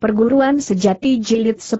Perguruan Sejati Jilid 10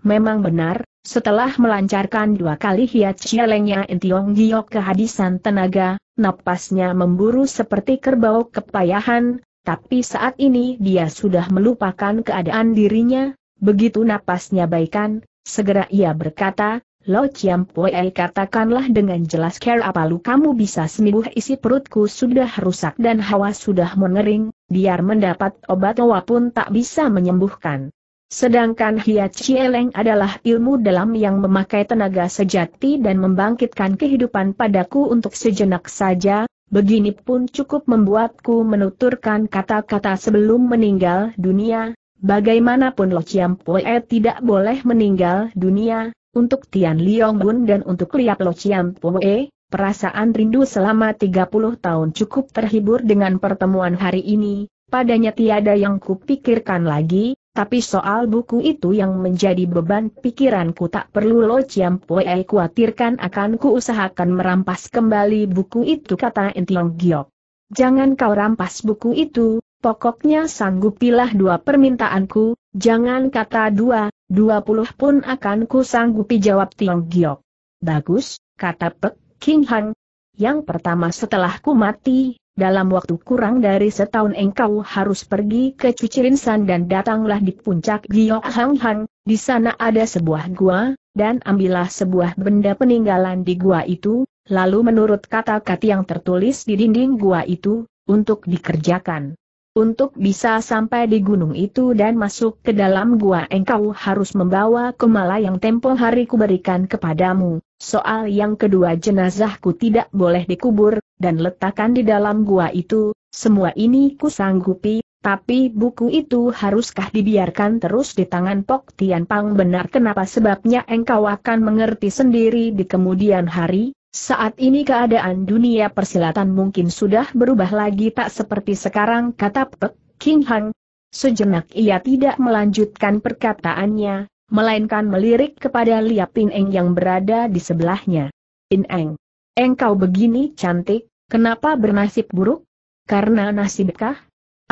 Memang benar, setelah melancarkan dua kali hiat cialengnya Intiong Giok kehabisan tenaga, napasnya memburu seperti kerbau kepayahan, tapi saat ini dia sudah melupakan keadaan dirinya, begitu napasnya baikan, segera ia berkata, Lo Chiam Pue katakanlah dengan jelas care apa lu kamu bisa sembuh isi perutku sudah rusak dan hawa sudah mengering, biar mendapat obat owa pun tak bisa menyembuhkan. Sedangkan Hiat Cieleng adalah ilmu dalam yang memakai tenaga sejati dan membangkitkan kehidupan padaku untuk sejenak saja, begini pun cukup membuatku menuturkan kata-kata sebelum meninggal dunia, bagaimanapun Lo Chiam Poe tidak boleh meninggal dunia, untuk Tian Liong Bun dan untuk Liap Lo Chiam Poe, perasaan rindu selama 30 tahun cukup terhibur dengan pertemuan hari ini, padanya tiada yang kupikirkan lagi, tapi soal buku itu yang menjadi beban pikiranku tak perlu lo Ciam Pue khawatirkan akan kuusahakan merampas kembali buku itu kata Entiong Giok. Jangan kau rampas buku itu, pokoknya sanggupilah dua permintaanku, jangan kata dua, dua puluh pun akan ku sanggupi jawab Tiong Giok. Bagus, kata Pek King Han. Yang pertama setelah ku mati, dalam waktu kurang dari setahun engkau harus pergi ke Cucirinsan dan datanglah di puncak Giok Hang Hang, di sana ada sebuah gua, dan ambillah sebuah benda peninggalan di gua itu, lalu menurut kata-kata yang tertulis di dinding gua itu, untuk dikerjakan. Untuk bisa sampai di gunung itu dan masuk ke dalam gua engkau harus membawa kemala yang tempo hari kuberikan kepadamu. Soal yang kedua jenazahku tidak boleh dikubur, dan letakkan di dalam gua itu, semua ini kusanggupi, tapi buku itu haruskah dibiarkan terus di tangan Pok Tian Pang benar kenapa sebabnya engkau akan mengerti sendiri di kemudian hari? Saat ini keadaan dunia persilatan mungkin sudah berubah lagi tak seperti sekarang kata Pek King Hang. Sejenak ia tidak melanjutkan perkataannya, melainkan melirik kepada Liapin Eng yang berada di sebelahnya. Pin Eng, engkau begini cantik, kenapa bernasib buruk? Karena nasibkah?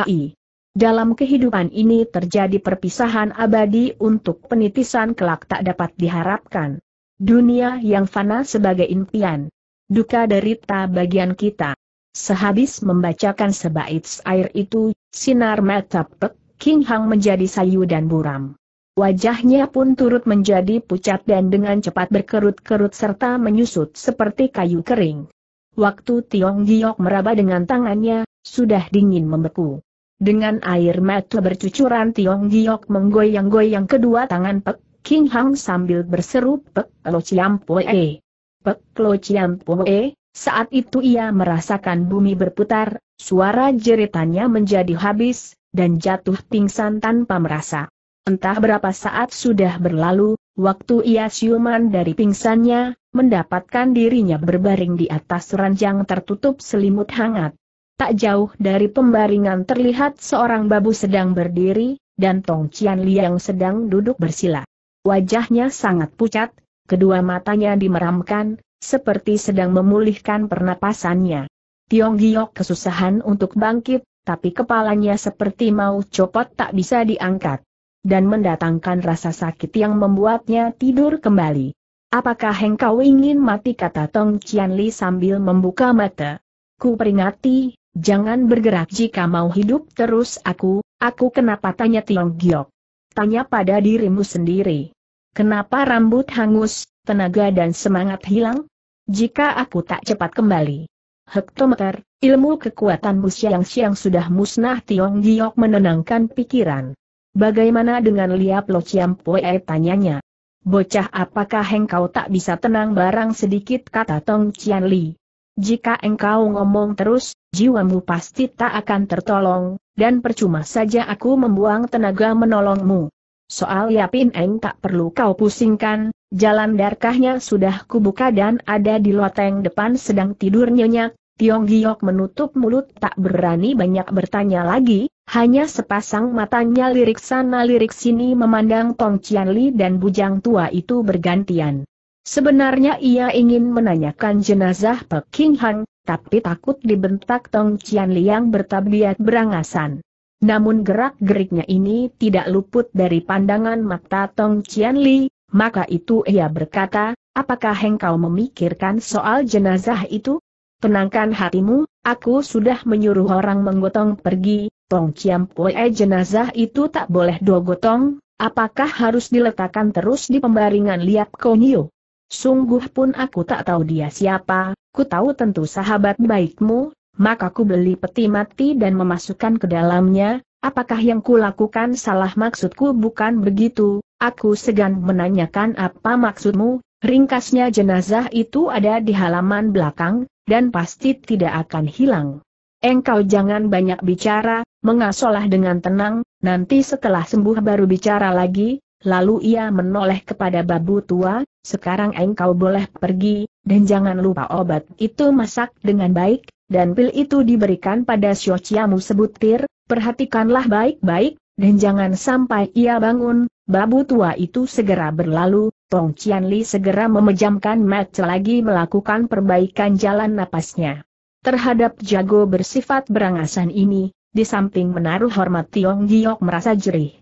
Ai. Dalam kehidupan ini terjadi perpisahan abadi untuk penitisan kelak tak dapat diharapkan. Dunia yang fana sebagai impian. Duka derita bagian kita. Sehabis membacakan sebait air itu, sinar mata Pek King Hang menjadi sayu dan buram. Wajahnya pun turut menjadi pucat dan dengan cepat berkerut-kerut serta menyusut seperti kayu kering. Waktu Tiong Giok meraba dengan tangannya, sudah dingin membeku. Dengan air mata bercucuran Tiong Giok menggoyang-goyang kedua tangan Pek King Hang sambil berseru Pek Lo Chiam Poe. Pek Lo Chiam Poe, saat itu ia merasakan bumi berputar, suara jeritannya menjadi habis, dan jatuh pingsan tanpa merasa. Entah berapa saat sudah berlalu, waktu ia siuman dari pingsannya, mendapatkan dirinya berbaring di atas ranjang tertutup selimut hangat. Tak jauh dari pembaringan terlihat seorang babu sedang berdiri, dan Tong Cian Liang sedang duduk bersila. Wajahnya sangat pucat, kedua matanya dimeramkan, seperti sedang memulihkan pernapasannya. Tiong Giok kesusahan untuk bangkit, tapi kepalanya seperti mau copot tak bisa diangkat. Dan mendatangkan rasa sakit yang membuatnya tidur kembali. Apakah engkau ingin mati kata Tong Qianli sambil membuka mata? Ku peringati, jangan bergerak jika mau hidup terus aku, aku kenapa tanya Tiong Giok? Tanya pada dirimu sendiri. Kenapa rambut hangus, tenaga dan semangat hilang? Jika aku tak cepat kembali. Hektometer, ilmu kekuatan musya yang siang sudah musnah Tiong Giok menenangkan pikiran. Bagaimana dengan Liap Lo ciam Poe tanyanya? Bocah apakah engkau tak bisa tenang barang sedikit kata Tong Chian Li. Jika engkau ngomong terus, jiwamu pasti tak akan tertolong, dan percuma saja aku membuang tenaga menolongmu. Soal Yapin Eng tak perlu kau pusingkan, jalan darkahnya sudah kubuka dan ada di loteng depan sedang tidur nyenyak, Tiong Giok menutup mulut tak berani banyak bertanya lagi, hanya sepasang matanya lirik sana lirik sini memandang Tong Cian Li dan bujang tua itu bergantian. Sebenarnya ia ingin menanyakan jenazah King Hang, tapi takut dibentak Tong Cian Li yang bertabiat berangasan. Namun gerak-geriknya ini tidak luput dari pandangan mata Tong Cian Li, maka itu ia berkata, apakah engkau memikirkan soal jenazah itu? Tenangkan hatimu, aku sudah menyuruh orang menggotong pergi, Tong Ciam Pue jenazah itu tak boleh dua gotong, apakah harus diletakkan terus di pembaringan liap Konyo? Sungguh pun aku tak tahu dia siapa, ku tahu tentu sahabat baikmu, maka ku beli peti mati dan memasukkan ke dalamnya, apakah yang kulakukan salah maksudku bukan begitu, aku segan menanyakan apa maksudmu, ringkasnya jenazah itu ada di halaman belakang, dan pasti tidak akan hilang. Engkau jangan banyak bicara, mengasolah dengan tenang, nanti setelah sembuh baru bicara lagi, lalu ia menoleh kepada babu tua, sekarang engkau boleh pergi, dan jangan lupa obat itu masak dengan baik, dan pil itu diberikan pada Xiaoqiamu sebutir, perhatikanlah baik-baik, dan jangan sampai ia bangun, babu tua itu segera berlalu, Tong Li segera memejamkan mata lagi melakukan perbaikan jalan napasnya. Terhadap jago bersifat berangasan ini, di samping menaruh hormat Tiong Giok merasa jerih.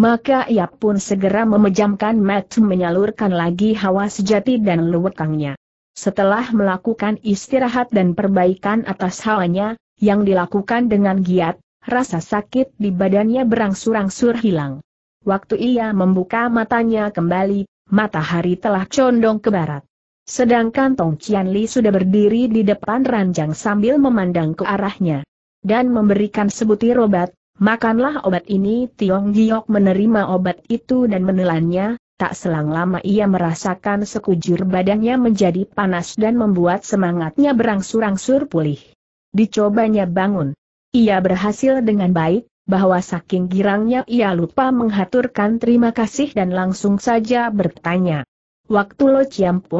Maka ia pun segera memejamkan mata menyalurkan lagi hawa sejati dan lewekangnya. Setelah melakukan istirahat dan perbaikan atas halnya, yang dilakukan dengan giat, rasa sakit di badannya berangsur-angsur hilang. Waktu ia membuka matanya kembali, matahari telah condong ke barat. Sedangkan Tong Qianli sudah berdiri di depan ranjang sambil memandang ke arahnya. Dan memberikan sebutir obat, makanlah obat ini Tiong Giok menerima obat itu dan menelannya, Tak selang lama ia merasakan sekujur badannya menjadi panas dan membuat semangatnya berangsur-angsur pulih. Dicobanya bangun. Ia berhasil dengan baik, bahwa saking girangnya ia lupa menghaturkan terima kasih dan langsung saja bertanya. Waktu Lo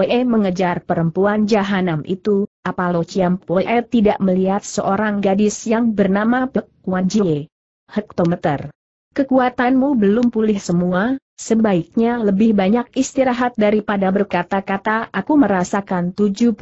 E mengejar perempuan jahanam itu, apa Lo E tidak melihat seorang gadis yang bernama Pek Wan Jie? Hektometer. Kekuatanmu belum pulih semua, Sebaiknya lebih banyak istirahat daripada berkata-kata aku merasakan 75%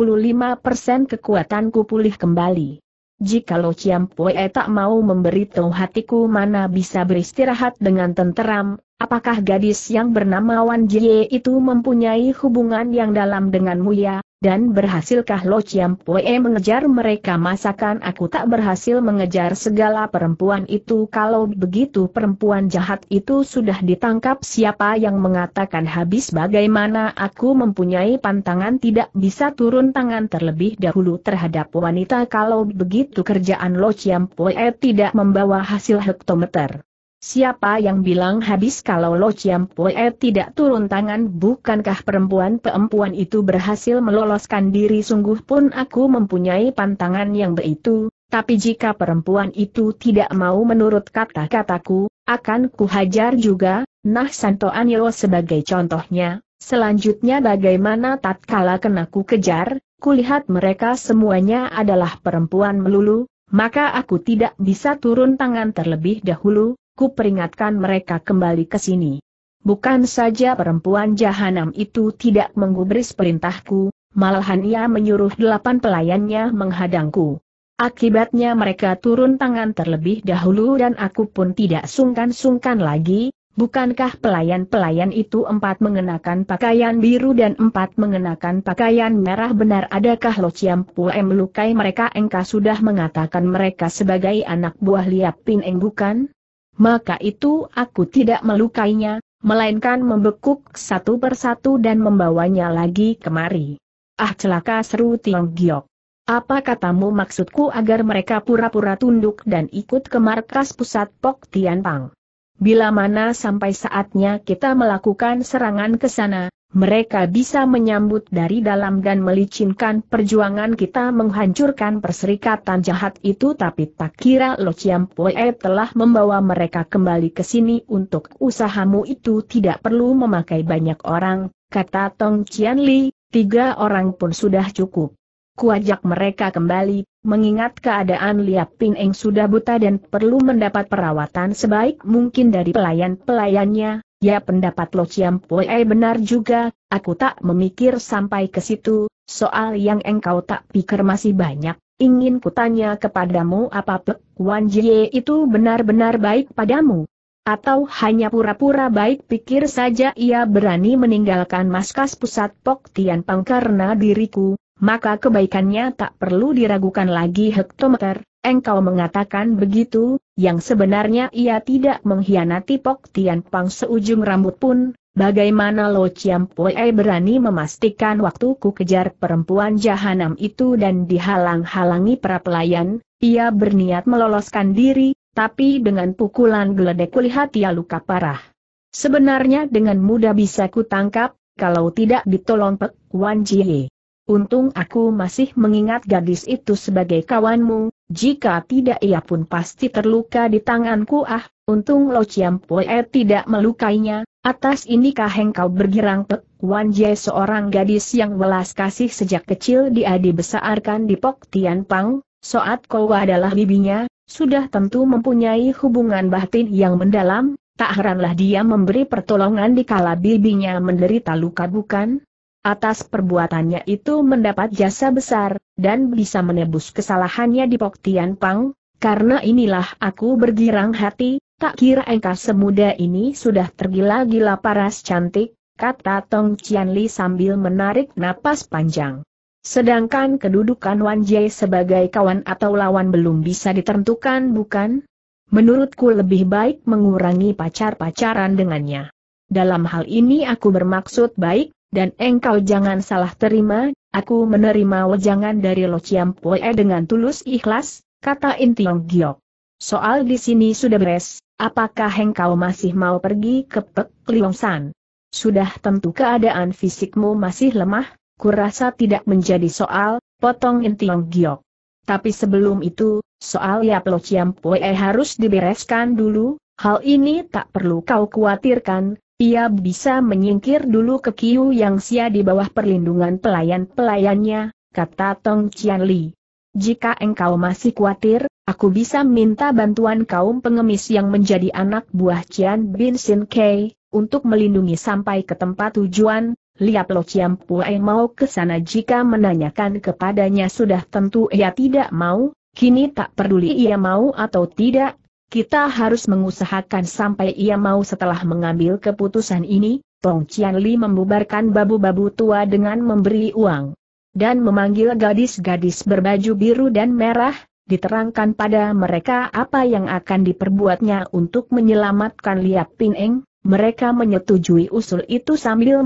kekuatanku pulih kembali. Jika Jikalau Ciampue tak mau memberitahu hatiku mana bisa beristirahat dengan tenteram, apakah gadis yang bernama Wan Jie itu mempunyai hubungan yang dalam denganmu ya? Dan berhasilkah Lo Chiam Pue mengejar mereka masakan aku tak berhasil mengejar segala perempuan itu kalau begitu perempuan jahat itu sudah ditangkap siapa yang mengatakan habis bagaimana aku mempunyai pantangan tidak bisa turun tangan terlebih dahulu terhadap wanita kalau begitu kerjaan Lo Chiam Pue tidak membawa hasil hektometer. Siapa yang bilang habis kalau Lo Chiam Pue tidak turun tangan bukankah perempuan-perempuan itu berhasil meloloskan diri sungguh pun aku mempunyai pantangan yang begitu, tapi jika perempuan itu tidak mau menurut kata-kataku, akan kuhajar juga, nah Santo Anilo sebagai contohnya, selanjutnya bagaimana tatkala kena ku kejar, kulihat mereka semuanya adalah perempuan melulu, maka aku tidak bisa turun tangan terlebih dahulu, ku peringatkan mereka kembali ke sini. Bukan saja perempuan jahanam itu tidak menggubris perintahku, malahan ia menyuruh delapan pelayannya menghadangku. Akibatnya mereka turun tangan terlebih dahulu dan aku pun tidak sungkan-sungkan lagi, bukankah pelayan-pelayan itu empat mengenakan pakaian biru dan empat mengenakan pakaian merah benar adakah Lo Chiampue melukai mereka engkau sudah mengatakan mereka sebagai anak buah Liap Pin Eng bukan? maka itu aku tidak melukainya, melainkan membekuk satu persatu dan membawanya lagi kemari. Ah celaka seru Tiong Giok. Apa katamu maksudku agar mereka pura-pura tunduk dan ikut ke markas pusat Pok Tian Pang? Bila mana sampai saatnya kita melakukan serangan ke sana, mereka bisa menyambut dari dalam dan melicinkan perjuangan kita menghancurkan perserikatan jahat itu tapi tak kira Lo Chiam Pue telah membawa mereka kembali ke sini untuk usahamu itu tidak perlu memakai banyak orang, kata Tong Chian Li, tiga orang pun sudah cukup. Kuajak mereka kembali, mengingat keadaan Liap Pin Eng sudah buta dan perlu mendapat perawatan sebaik mungkin dari pelayan-pelayannya, Ya pendapat Lo Ciam Pue benar juga, aku tak memikir sampai ke situ, soal yang engkau tak pikir masih banyak. Ingin kutanya kepadamu apa Pek Wan Jie itu benar-benar baik padamu? Atau hanya pura-pura baik pikir saja ia berani meninggalkan maskas pusat Pok Tian Pang karena diriku, maka kebaikannya tak perlu diragukan lagi hektometer, Engkau mengatakan begitu, yang sebenarnya ia tidak mengkhianati Pok Tian Pang seujung rambut pun, bagaimana Lo Chiam Pue berani memastikan waktu ku kejar perempuan jahanam itu dan dihalang-halangi para pelayan, ia berniat meloloskan diri, tapi dengan pukulan geledek kulihat ia luka parah. Sebenarnya dengan mudah bisa ku tangkap, kalau tidak ditolong Pek Wan Jie. Untung aku masih mengingat gadis itu sebagai kawanmu, jika tidak ia pun pasti terluka di tanganku ah, untung Lo Chiam Poe tidak melukainya, atas inikah engkau bergirang Pek Wan Jie seorang gadis yang welas kasih sejak kecil dia dibesarkan di Pok Tian Pang, Soat kau adalah bibinya, sudah tentu mempunyai hubungan batin yang mendalam, tak heranlah dia memberi pertolongan di kala bibinya menderita luka bukan? Atas perbuatannya itu mendapat jasa besar, dan bisa menebus kesalahannya di Pok Tian Pang, karena inilah aku bergirang hati, tak kira engkau semuda ini sudah tergila-gila paras cantik, kata Tong Cianli sambil menarik napas panjang. Sedangkan kedudukan Wan Jie sebagai kawan atau lawan belum bisa ditentukan bukan? Menurutku lebih baik mengurangi pacar-pacaran dengannya. Dalam hal ini aku bermaksud baik, dan engkau jangan salah terima, aku menerima wejangan dari Lo Chiam Pue dengan tulus ikhlas, kata Tiong Giok. Soal di sini sudah beres, apakah engkau masih mau pergi ke Pek San? Sudah tentu keadaan fisikmu masih lemah, kurasa tidak menjadi soal, potong Tiong Giok. Tapi sebelum itu, soal Yap Lo Chiam Pue harus dibereskan dulu, hal ini tak perlu kau khawatirkan, ia bisa menyingkir dulu ke Kiu Yang Sia di bawah perlindungan pelayan-pelayannya, kata Tong Cian Li. Jika engkau masih khawatir, aku bisa minta bantuan kaum pengemis yang menjadi anak buah Qian Bin Sin Kei, untuk melindungi sampai ke tempat tujuan, Liap Lo Chiam Puai mau ke sana jika menanyakan kepadanya sudah tentu ia tidak mau, kini tak peduli ia mau atau tidak, kita harus mengusahakan sampai ia mau setelah mengambil keputusan ini, Tong Cian membubarkan babu-babu tua dengan memberi uang. Dan memanggil gadis-gadis berbaju biru dan merah, diterangkan pada mereka apa yang akan diperbuatnya untuk menyelamatkan Liap Pineng, mereka menyetujui usul itu sambil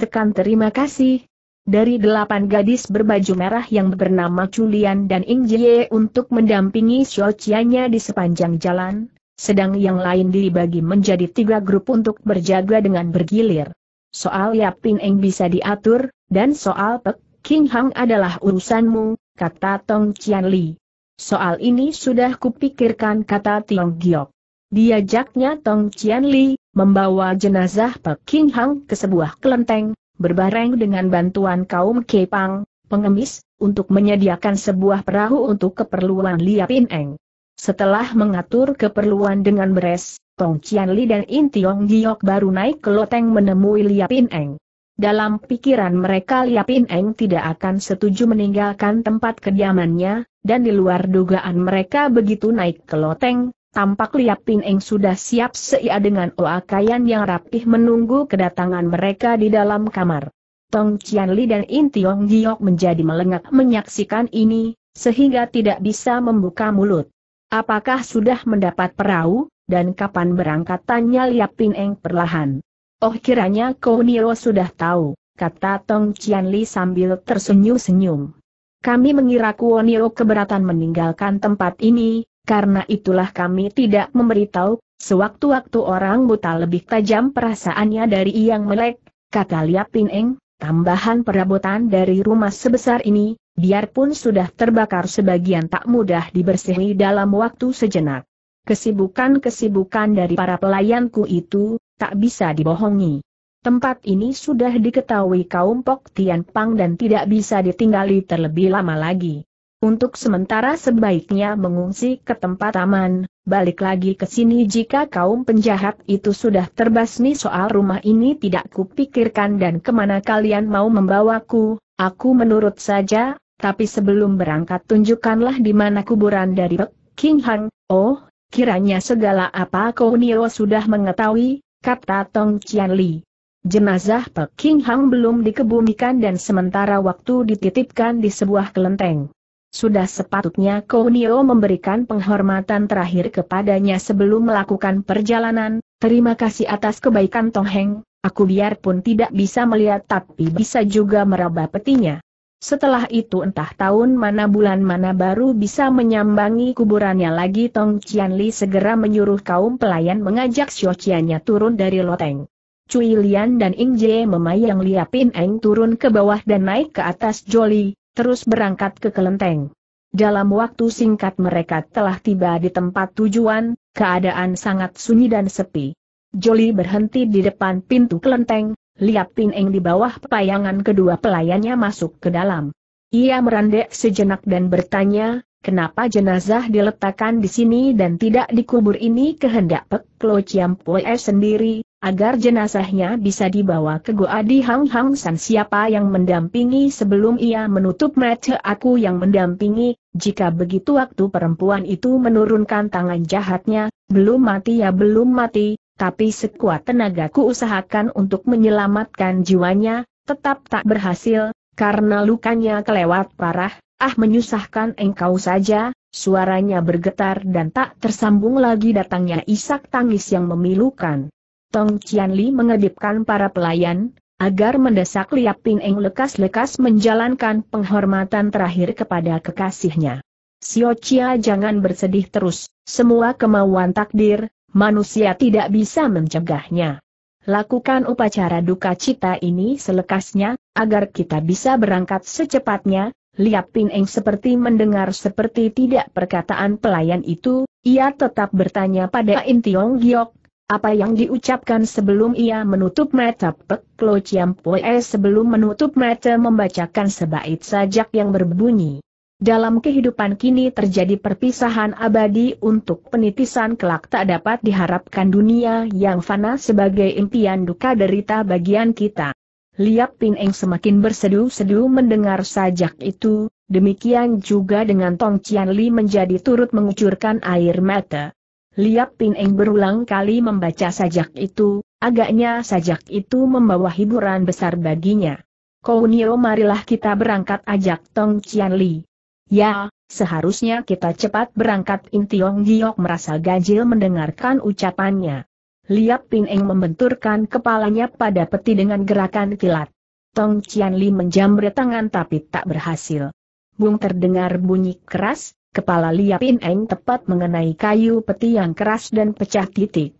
tekan terima kasih, dari delapan gadis berbaju merah yang bernama Julian dan Ing Jie untuk mendampingi Xiaoqianya di sepanjang jalan, sedang yang lain dibagi menjadi tiga grup untuk berjaga dengan bergilir. Soal Yap Pin Eng bisa diatur, dan soal Pek King Hang adalah urusanmu, kata Tong Qian Li. Soal ini sudah kupikirkan kata Tiong Giok. Diajaknya Tong Qian Li, membawa jenazah Pek King Hang ke sebuah kelenteng, berbareng dengan bantuan kaum Kepang, pengemis, untuk menyediakan sebuah perahu untuk keperluan Liapin Eng. Setelah mengatur keperluan dengan beres, Tong Cian dan In Tiong Giok baru naik ke loteng menemui Liapin Eng. Dalam pikiran mereka Liapin Eng tidak akan setuju meninggalkan tempat kediamannya, dan di luar dugaan mereka begitu naik ke loteng, tampak Liap Tin sudah siap seia dengan oakayan yang rapih menunggu kedatangan mereka di dalam kamar. Tong Qian dan In Tiong Giok menjadi melengak menyaksikan ini, sehingga tidak bisa membuka mulut. Apakah sudah mendapat perahu, dan kapan berangkatannya Liap Tin perlahan? Oh kiranya Kou Niro sudah tahu, kata Tong Qian sambil tersenyum-senyum. Kami mengira Niro keberatan meninggalkan tempat ini, karena itulah kami tidak memberitahu, sewaktu-waktu orang buta lebih tajam perasaannya dari yang melek, kata Liap Eng, tambahan perabotan dari rumah sebesar ini, biarpun sudah terbakar sebagian tak mudah dibersihi dalam waktu sejenak. Kesibukan-kesibukan dari para pelayanku itu, tak bisa dibohongi. Tempat ini sudah diketahui kaum Pok Tian Pang dan tidak bisa ditinggali terlebih lama lagi. Untuk sementara sebaiknya mengungsi ke tempat aman, balik lagi ke sini jika kaum penjahat itu sudah terbasmi soal rumah ini tidak kupikirkan dan kemana kalian mau membawaku, aku menurut saja, tapi sebelum berangkat tunjukkanlah di mana kuburan dari King Hang, oh, kiranya segala apa kau Nio sudah mengetahui, kata Tong Chian Li. Jenazah Pek King Hang belum dikebumikan dan sementara waktu dititipkan di sebuah kelenteng. Sudah sepatutnya Kounio memberikan penghormatan terakhir kepadanya sebelum melakukan perjalanan, terima kasih atas kebaikan Tong Heng, aku biarpun tidak bisa melihat tapi bisa juga meraba petinya. Setelah itu entah tahun mana bulan mana baru bisa menyambangi kuburannya lagi Tong Qianli segera menyuruh kaum pelayan mengajak Qiannya turun dari loteng. Cui Lian dan Ing Jie memayang Lia Pin Eng turun ke bawah dan naik ke atas Joli, terus berangkat ke kelenteng. Dalam waktu singkat mereka telah tiba di tempat tujuan, keadaan sangat sunyi dan sepi. Joli berhenti di depan pintu kelenteng, Liap Pin Eng di bawah payangan kedua pelayannya masuk ke dalam. Ia merandek sejenak dan bertanya, kenapa jenazah diletakkan di sini dan tidak dikubur ini kehendak Pek Lo Chiam Pue sendiri, agar jenazahnya bisa dibawa ke Goa di Hang Hang San siapa yang mendampingi sebelum ia menutup mata aku yang mendampingi, jika begitu waktu perempuan itu menurunkan tangan jahatnya, belum mati ya belum mati, tapi sekuat tenagaku usahakan untuk menyelamatkan jiwanya, tetap tak berhasil, karena lukanya kelewat parah, ah menyusahkan engkau saja, suaranya bergetar dan tak tersambung lagi datangnya isak tangis yang memilukan. Tong Qianli mengedipkan para pelayan, agar mendesak Liap Ping Eng lekas-lekas menjalankan penghormatan terakhir kepada kekasihnya. Sio Chia jangan bersedih terus, semua kemauan takdir, manusia tidak bisa mencegahnya. Lakukan upacara duka cita ini selekasnya, agar kita bisa berangkat secepatnya, Liap Pin Eng seperti mendengar seperti tidak perkataan pelayan itu, ia tetap bertanya pada Intiong Giok, apa yang diucapkan sebelum ia menutup mata Pek Lo Chiam Poe sebelum menutup mata membacakan sebaik sajak yang berbunyi. Dalam kehidupan kini terjadi perpisahan abadi untuk penitisan kelak tak dapat diharapkan dunia yang fana sebagai impian duka derita bagian kita. Liap Pin semakin berseduh-seduh mendengar sajak itu, demikian juga dengan Tong Cianli Li menjadi turut mengucurkan air mata. Liap Pin Eng berulang kali membaca sajak itu, agaknya sajak itu membawa hiburan besar baginya. Kau Kounio marilah kita berangkat ajak Tong Cian Li. Ya, seharusnya kita cepat berangkat Intiong Giok merasa ganjil mendengarkan ucapannya. Liap Pin Eng membenturkan kepalanya pada peti dengan gerakan kilat. Tong Cian Li menjamret tangan tapi tak berhasil. Bung terdengar bunyi keras, kepala Liapin Eng tepat mengenai kayu peti yang keras dan pecah titik.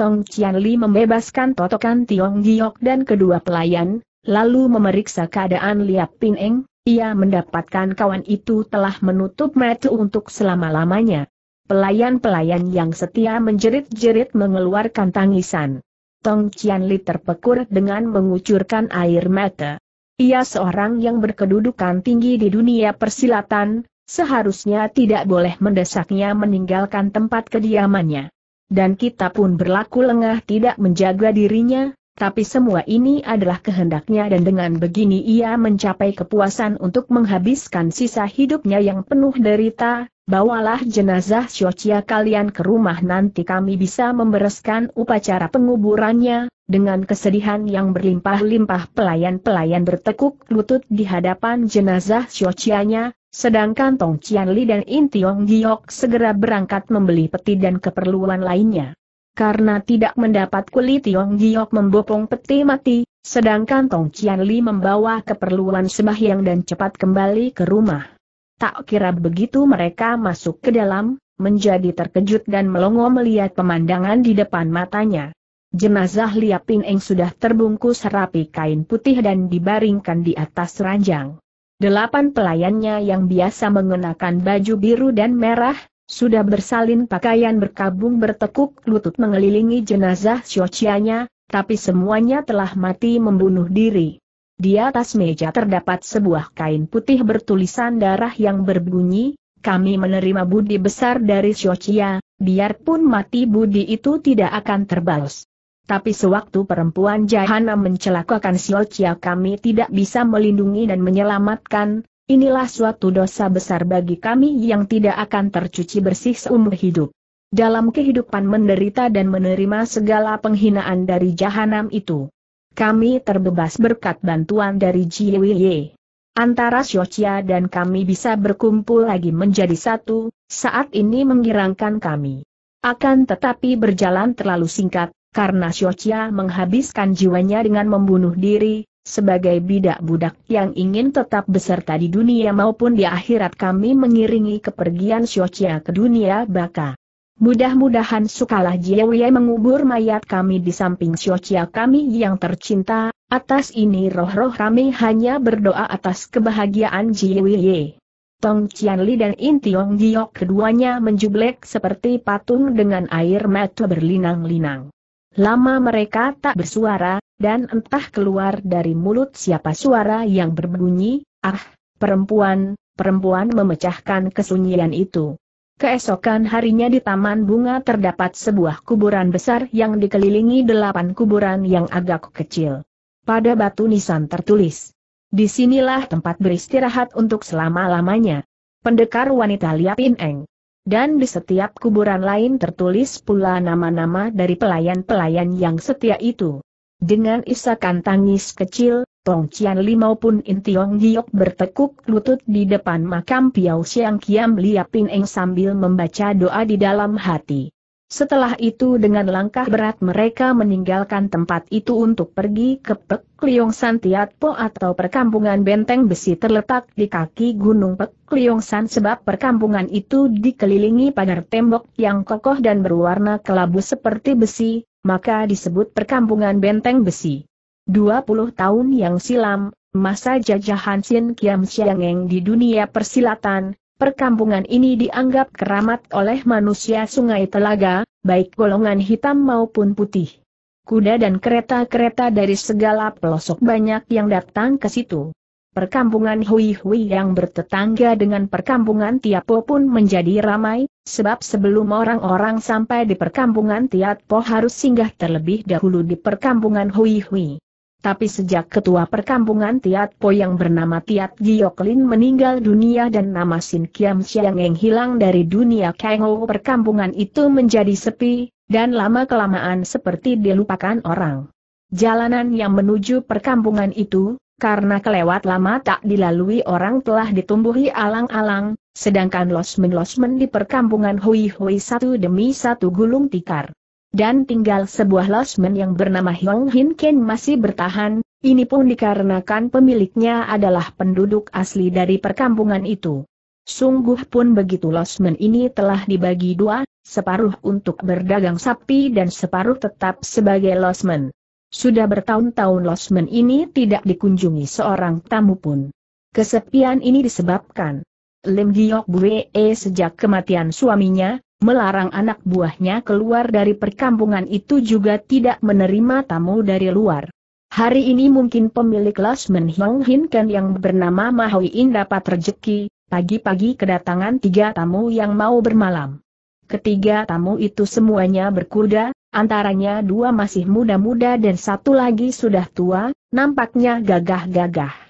Tong Cian Li membebaskan totokan Tiong Giok dan kedua pelayan, lalu memeriksa keadaan Liapin Eng, ia mendapatkan kawan itu telah menutup mata untuk selama-lamanya. Pelayan-pelayan yang setia menjerit-jerit mengeluarkan tangisan. Tong Cian Li terpekur dengan mengucurkan air mata. Ia seorang yang berkedudukan tinggi di dunia persilatan, seharusnya tidak boleh mendesaknya meninggalkan tempat kediamannya. Dan kita pun berlaku lengah tidak menjaga dirinya, tapi semua ini adalah kehendaknya dan dengan begini ia mencapai kepuasan untuk menghabiskan sisa hidupnya yang penuh derita, bawalah jenazah Shochia kalian ke rumah nanti kami bisa membereskan upacara penguburannya, dengan kesedihan yang berlimpah-limpah pelayan-pelayan bertekuk lutut di hadapan jenazah Shochianya, Sedangkan Tong Cian Li dan In Tiong Giok segera berangkat membeli peti dan keperluan lainnya. Karena tidak mendapat kulit Tiong Giok membopong peti mati, sedangkan Tong Cian Li membawa keperluan sembahyang dan cepat kembali ke rumah. Tak kira begitu mereka masuk ke dalam, menjadi terkejut dan melongo melihat pemandangan di depan matanya. Jenazah Lia Ping Eng sudah terbungkus rapi kain putih dan dibaringkan di atas ranjang. Delapan pelayannya yang biasa mengenakan baju biru dan merah, sudah bersalin pakaian berkabung bertekuk lutut mengelilingi jenazah Xiaoqianya, tapi semuanya telah mati membunuh diri. Di atas meja terdapat sebuah kain putih bertulisan darah yang berbunyi, kami menerima budi besar dari Xiaoqia, biarpun mati budi itu tidak akan terbalas. Tapi sewaktu perempuan Jahana mencelakakan Siocia kami tidak bisa melindungi dan menyelamatkan, inilah suatu dosa besar bagi kami yang tidak akan tercuci bersih seumur hidup. Dalam kehidupan menderita dan menerima segala penghinaan dari Jahanam itu. Kami terbebas berkat bantuan dari Jiwiye. Antara Siocia dan kami bisa berkumpul lagi menjadi satu, saat ini mengirangkan kami. Akan tetapi berjalan terlalu singkat, karena Shochia menghabiskan jiwanya dengan membunuh diri, sebagai bidak budak yang ingin tetap beserta di dunia maupun di akhirat kami mengiringi kepergian Shochia ke dunia baka. Mudah-mudahan sukalah Jiawei mengubur mayat kami di samping Siocia kami yang tercinta, atas ini roh-roh kami hanya berdoa atas kebahagiaan Jiawei. Tong Qianli dan In Tiong Giok keduanya menjublek seperti patung dengan air mata berlinang-linang. Lama mereka tak bersuara, dan entah keluar dari mulut siapa suara yang berbunyi, ah, perempuan, perempuan memecahkan kesunyian itu. Keesokan harinya di Taman Bunga terdapat sebuah kuburan besar yang dikelilingi delapan kuburan yang agak kecil. Pada batu nisan tertulis. Disinilah tempat beristirahat untuk selama-lamanya. Pendekar wanita liapin Eng. Dan di setiap kuburan lain tertulis pula nama-nama dari pelayan-pelayan yang setia itu. Dengan isakan tangis kecil, Tong Cian Li maupun In Tiong Giok bertekuk lutut di depan makam Piao Siang Kiam Lia Eng sambil membaca doa di dalam hati. Setelah itu dengan langkah berat mereka meninggalkan tempat itu untuk pergi ke Pek Liong San Tiat Po atau perkampungan benteng besi terletak di kaki gunung Pek Liong San sebab perkampungan itu dikelilingi pagar tembok yang kokoh dan berwarna kelabu seperti besi, maka disebut perkampungan benteng besi. 20 tahun yang silam, masa jajahan Sin Kiam Siangeng di dunia persilatan, Perkampungan ini dianggap keramat oleh manusia sungai telaga, baik golongan hitam maupun putih. Kuda dan kereta-kereta dari segala pelosok banyak yang datang ke situ. Perkampungan Hui Hui yang bertetangga dengan perkampungan Tiapo pun menjadi ramai, sebab sebelum orang-orang sampai di perkampungan Tiapo harus singgah terlebih dahulu di perkampungan Hui Hui. Tapi sejak ketua perkampungan Tiat Po yang bernama Tiat Gioklin meninggal dunia dan nama Sin Kiam Siang yang hilang dari dunia Kangou perkampungan itu menjadi sepi, dan lama-kelamaan seperti dilupakan orang. Jalanan yang menuju perkampungan itu, karena kelewat lama tak dilalui orang telah ditumbuhi alang-alang, sedangkan losmen-losmen di perkampungan Hui Hui satu demi satu gulung tikar dan tinggal sebuah losmen yang bernama Hyong Hin Ken masih bertahan, ini pun dikarenakan pemiliknya adalah penduduk asli dari perkampungan itu. Sungguh pun begitu losmen ini telah dibagi dua, separuh untuk berdagang sapi dan separuh tetap sebagai losmen. Sudah bertahun-tahun losmen ini tidak dikunjungi seorang tamu pun. Kesepian ini disebabkan Lim Giok Bue sejak kematian suaminya, melarang anak buahnya keluar dari perkampungan itu juga tidak menerima tamu dari luar. Hari ini mungkin pemilik Lasmen Hong Hin yang bernama Mahui In dapat rejeki, pagi-pagi kedatangan tiga tamu yang mau bermalam. Ketiga tamu itu semuanya berkuda, antaranya dua masih muda-muda dan satu lagi sudah tua, nampaknya gagah-gagah.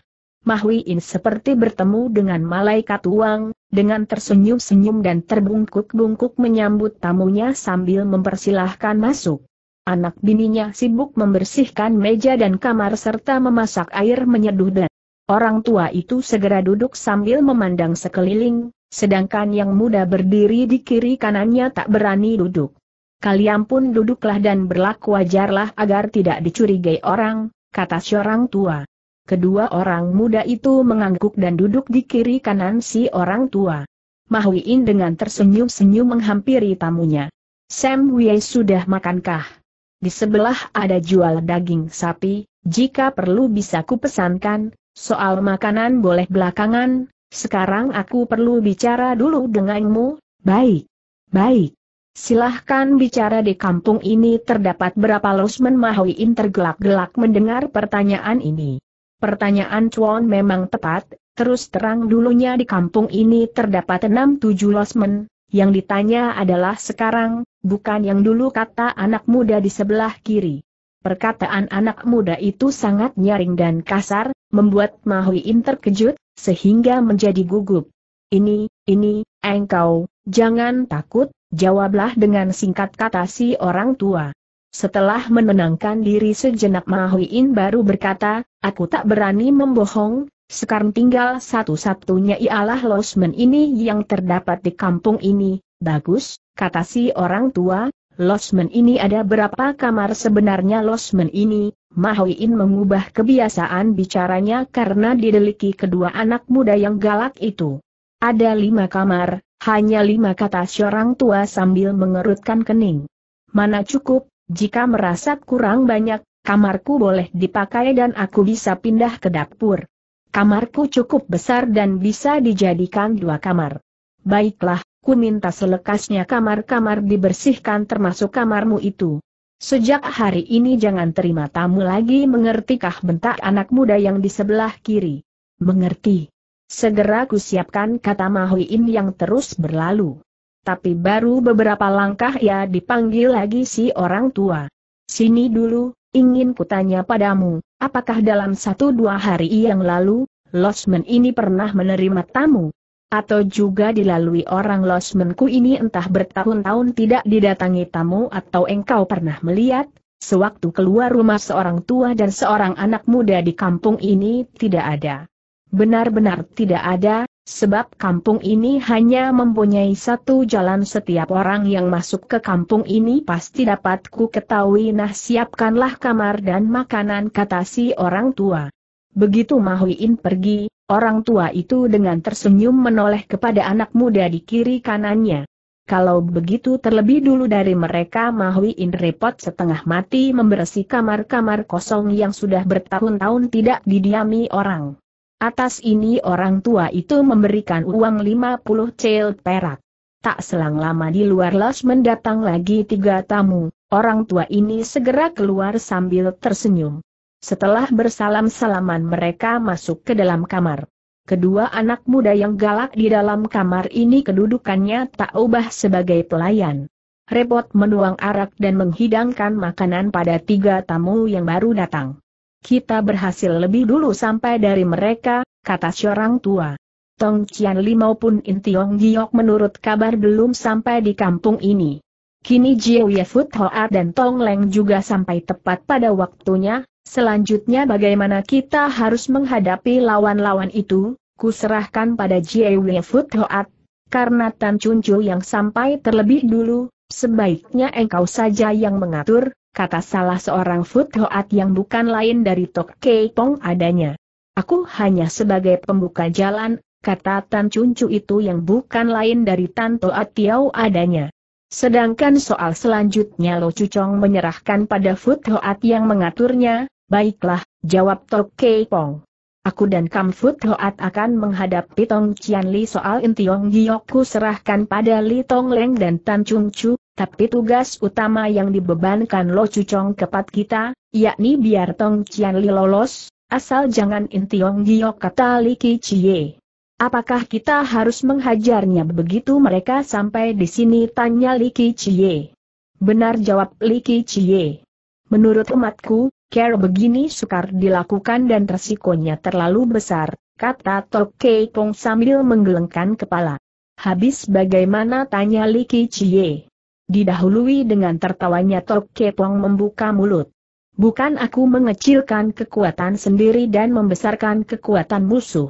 Mahuin seperti bertemu dengan malaikat uang, dengan tersenyum-senyum dan terbungkuk-bungkuk menyambut tamunya sambil mempersilahkan masuk. Anak bininya sibuk membersihkan meja dan kamar serta memasak air menyeduh dan orang tua itu segera duduk sambil memandang sekeliling, sedangkan yang muda berdiri di kiri kanannya tak berani duduk. Kalian pun duduklah dan berlaku wajarlah agar tidak dicurigai orang, kata seorang tua. Kedua orang muda itu mengangguk dan duduk di kiri kanan si orang tua. Mahuin dengan tersenyum-senyum menghampiri tamunya. Sam Wei sudah makankah? Di sebelah ada jual daging sapi, jika perlu bisa kupesankan, soal makanan boleh belakangan, sekarang aku perlu bicara dulu denganmu, baik, baik. Silahkan bicara di kampung ini terdapat berapa losmen Mahuin tergelak-gelak mendengar pertanyaan ini. Pertanyaan Chuan memang tepat, terus terang dulunya di kampung ini terdapat enam tujuh losmen, yang ditanya adalah sekarang, bukan yang dulu kata anak muda di sebelah kiri. Perkataan anak muda itu sangat nyaring dan kasar, membuat Mahuin terkejut, sehingga menjadi gugup. Ini, ini, engkau, jangan takut, jawablah dengan singkat kata si orang tua. Setelah menenangkan diri sejenak Mahuin baru berkata, aku tak berani membohong, sekarang tinggal satu-satunya ialah losmen ini yang terdapat di kampung ini, bagus, kata si orang tua, losmen ini ada berapa kamar sebenarnya losmen ini, Mahuin mengubah kebiasaan bicaranya karena dideliki kedua anak muda yang galak itu. Ada lima kamar, hanya lima kata si orang tua sambil mengerutkan kening. Mana cukup, jika merasa kurang banyak, kamarku boleh dipakai dan aku bisa pindah ke dapur. Kamarku cukup besar dan bisa dijadikan dua kamar. Baiklah, ku minta selekasnya kamar-kamar dibersihkan termasuk kamarmu itu. Sejak hari ini jangan terima tamu lagi mengertikah bentak anak muda yang di sebelah kiri. Mengerti. Segera ku siapkan, kata Mahuin yang terus berlalu tapi baru beberapa langkah ia dipanggil lagi si orang tua. Sini dulu, ingin kutanya padamu, apakah dalam satu dua hari yang lalu, losmen ini pernah menerima tamu? Atau juga dilalui orang losmenku ini entah bertahun-tahun tidak didatangi tamu atau engkau pernah melihat, Sewaktu keluar rumah seorang tua dan seorang anak muda di kampung ini tidak ada. Benar-benar tidak ada, Sebab kampung ini hanya mempunyai satu jalan setiap orang yang masuk ke kampung ini pasti dapat ku ketahui nah siapkanlah kamar dan makanan kata si orang tua. Begitu Mahuin pergi, orang tua itu dengan tersenyum menoleh kepada anak muda di kiri kanannya. Kalau begitu terlebih dulu dari mereka Mahuin repot setengah mati membersih kamar-kamar kosong yang sudah bertahun-tahun tidak didiami orang. Atas ini orang tua itu memberikan uang 50 cel perak. Tak selang lama di luar las mendatang lagi tiga tamu, orang tua ini segera keluar sambil tersenyum. Setelah bersalam-salaman mereka masuk ke dalam kamar. Kedua anak muda yang galak di dalam kamar ini kedudukannya tak ubah sebagai pelayan. Repot menuang arak dan menghidangkan makanan pada tiga tamu yang baru datang. Kita berhasil lebih dulu sampai dari mereka, kata seorang tua. Tong Qian Li maupun Tiong Giok menurut kabar belum sampai di kampung ini. Kini Jiu Fu Hoa dan Tong Leng juga sampai tepat pada waktunya, selanjutnya bagaimana kita harus menghadapi lawan-lawan itu, kuserahkan pada Jiu Fu Hoa karena Tan Chun Chu yang sampai terlebih dulu, Sebaiknya engkau saja yang mengatur, kata salah seorang Futhoat yang bukan lain dari Tok Kei Pong adanya. Aku hanya sebagai pembuka jalan, kata Tan Cuncu itu yang bukan lain dari Tan Toat Tiau adanya. Sedangkan soal selanjutnya Lo Cucong menyerahkan pada Futhoat yang mengaturnya, baiklah, jawab Tok Kei Pong. Aku dan Kam hoat akan menghadapi Tong Cian Li soal Intiong Giyokku serahkan pada Li Tong Leng dan Tan Chung Chu, tapi tugas utama yang dibebankan Lo Cucong kepat kita, yakni biar Tong Cian Li lolos, asal jangan Intiong Giok kata Li Cie. Apakah kita harus menghajarnya begitu mereka sampai di sini tanya Li Cie. Benar jawab Li Cie. Menurut umatku, care begini sukar dilakukan dan resikonya terlalu besar, kata Tok Kei Pong sambil menggelengkan kepala. Habis bagaimana tanya Li Cie. Didahului dengan tertawanya Tok Kepong membuka mulut. Bukan aku mengecilkan kekuatan sendiri dan membesarkan kekuatan musuh.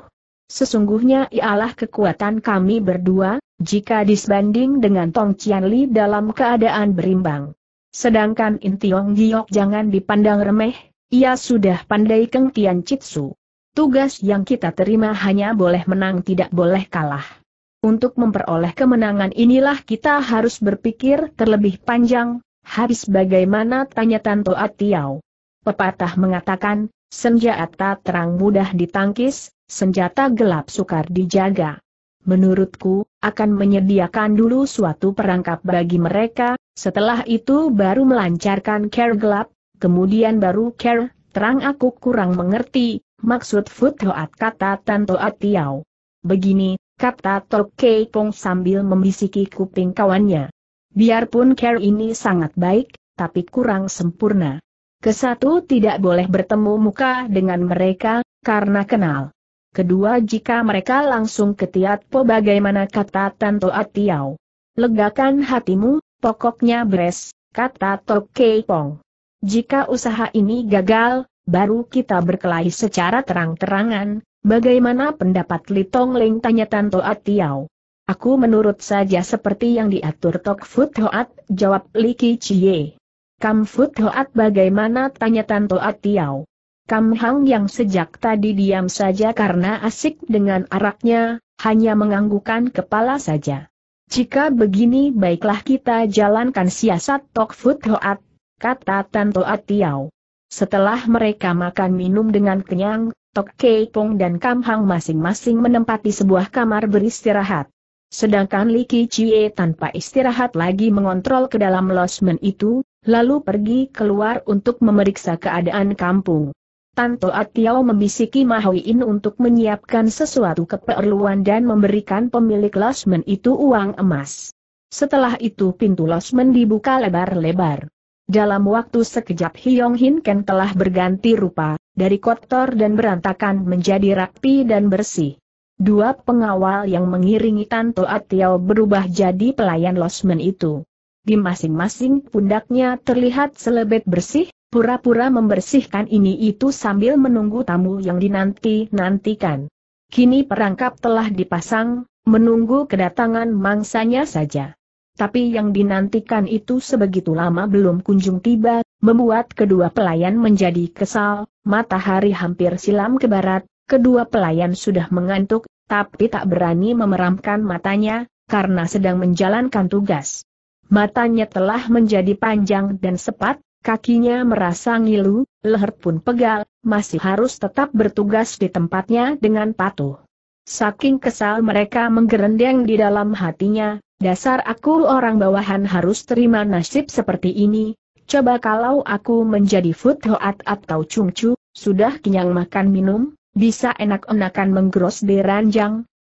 Sesungguhnya ialah kekuatan kami berdua, jika disbanding dengan Tong Li dalam keadaan berimbang. Sedangkan Intiong Giok jangan dipandang remeh, ia sudah pandai Keng Tian Chitsu. Tugas yang kita terima hanya boleh menang tidak boleh kalah. Untuk memperoleh kemenangan inilah kita harus berpikir terlebih panjang, habis bagaimana tanya Tanto Atiau. Pepatah mengatakan, senjata terang mudah ditangkis, senjata gelap sukar dijaga. Menurutku, akan menyediakan dulu suatu perangkap bagi mereka, setelah itu baru melancarkan care gelap, kemudian baru care terang aku kurang mengerti, maksud Futhoat kata Tanto Atiau. Begini, kata Tok Kei Pong sambil membisiki kuping kawannya. Biarpun care ini sangat baik, tapi kurang sempurna. Kesatu tidak boleh bertemu muka dengan mereka, karena kenal. Kedua jika mereka langsung ke po bagaimana kata Tanto Atiau. Legakan hatimu, pokoknya beres, kata Tok Kei Pong. Jika usaha ini gagal, baru kita berkelahi secara terang-terangan, Bagaimana pendapat Li Tong tanya Tanto Atiao? Aku menurut saja seperti yang diatur Tok Fut Hoat, jawab Li Ki Chie. Kam Fut Hoat bagaimana tanya Tanto Atiao? Kam Hang yang sejak tadi diam saja karena asik dengan araknya, hanya menganggukan kepala saja. Jika begini baiklah kita jalankan siasat Tok Fut Hoat, kata Tanto Atiao. Setelah mereka makan minum dengan kenyang, Tok Kei Pong dan Kam Hang masing-masing menempati sebuah kamar beristirahat. Sedangkan Li Qiye tanpa istirahat lagi mengontrol ke dalam losmen itu, lalu pergi keluar untuk memeriksa keadaan kampung. Tanto Atiao membisiki In untuk menyiapkan sesuatu keperluan dan memberikan pemilik losmen itu uang emas. Setelah itu pintu losmen dibuka lebar-lebar. Dalam waktu sekejap Hyong Hin Ken telah berganti rupa, dari kotor dan berantakan menjadi rapi dan bersih. Dua pengawal yang mengiringi Tanto Atiao berubah jadi pelayan losmen itu. Di masing-masing pundaknya terlihat selebet bersih, pura-pura membersihkan ini itu sambil menunggu tamu yang dinanti-nantikan. Kini perangkap telah dipasang, menunggu kedatangan mangsanya saja. Tapi yang dinantikan itu sebegitu lama belum kunjung tiba membuat kedua pelayan menjadi kesal, matahari hampir silam ke barat, kedua pelayan sudah mengantuk, tapi tak berani memeramkan matanya, karena sedang menjalankan tugas. Matanya telah menjadi panjang dan sepat, kakinya merasa ngilu, leher pun pegal, masih harus tetap bertugas di tempatnya dengan patuh. Saking kesal mereka menggerendeng di dalam hatinya, dasar aku orang bawahan harus terima nasib seperti ini, Coba kalau aku menjadi food Hoat atau Chung Chu, sudah kenyang makan minum, bisa enak-enakan menggeros di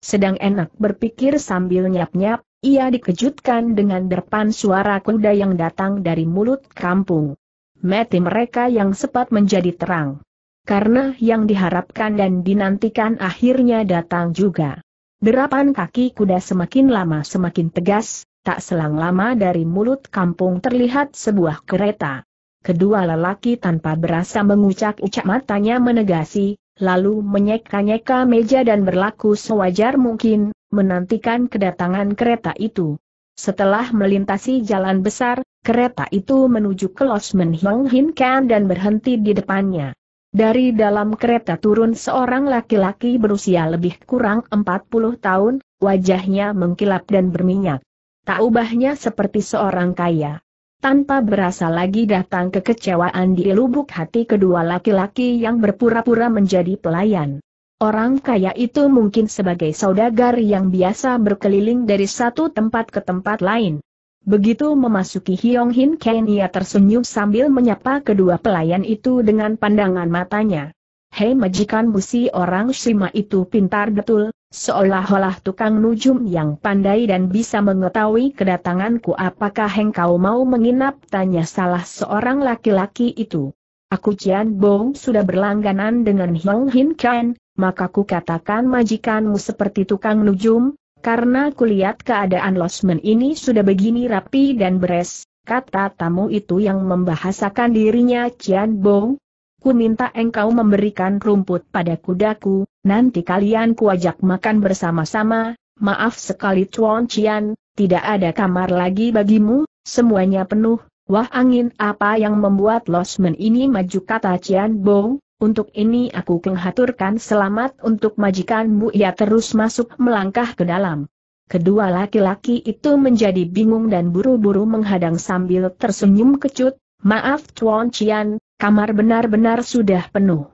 sedang enak berpikir sambil nyap-nyap, ia dikejutkan dengan derpan suara kuda yang datang dari mulut kampung. Mati mereka yang sempat menjadi terang. Karena yang diharapkan dan dinantikan akhirnya datang juga. Derapan kaki kuda semakin lama semakin tegas, Tak selang lama dari mulut kampung terlihat sebuah kereta. Kedua lelaki tanpa berasa mengucak-ucak matanya menegasi, lalu menyeka-nyeka meja dan berlaku sewajar mungkin, menantikan kedatangan kereta itu. Setelah melintasi jalan besar, kereta itu menuju ke Losmen Menhong Hin Kan dan berhenti di depannya. Dari dalam kereta turun seorang laki-laki berusia lebih kurang 40 tahun, wajahnya mengkilap dan berminyak tak ubahnya seperti seorang kaya. Tanpa berasa lagi datang kekecewaan di lubuk hati kedua laki-laki yang berpura-pura menjadi pelayan. Orang kaya itu mungkin sebagai saudagar yang biasa berkeliling dari satu tempat ke tempat lain. Begitu memasuki Hyong Hin Ken ia tersenyum sambil menyapa kedua pelayan itu dengan pandangan matanya. Hei majikan busi orang Shima itu pintar betul, Seolah-olah tukang nujum yang pandai dan bisa mengetahui kedatanganku apakah engkau mau menginap tanya salah seorang laki-laki itu. Aku Cian Bong sudah berlangganan dengan Hong Hin Kan, maka ku katakan majikanmu seperti tukang nujum, karena kulihat keadaan losmen ini sudah begini rapi dan beres, kata tamu itu yang membahasakan dirinya Cian Bong. Ku minta engkau memberikan rumput pada kudaku, Nanti kalian kuajak makan bersama-sama, maaf sekali Chuan Cian, tidak ada kamar lagi bagimu, semuanya penuh, wah angin apa yang membuat losmen ini maju kata Cian Bo? untuk ini aku kenghaturkan selamat untuk majikanmu ia terus masuk melangkah ke dalam. Kedua laki-laki itu menjadi bingung dan buru-buru menghadang sambil tersenyum kecut, maaf Chuan Cian, kamar benar-benar sudah penuh.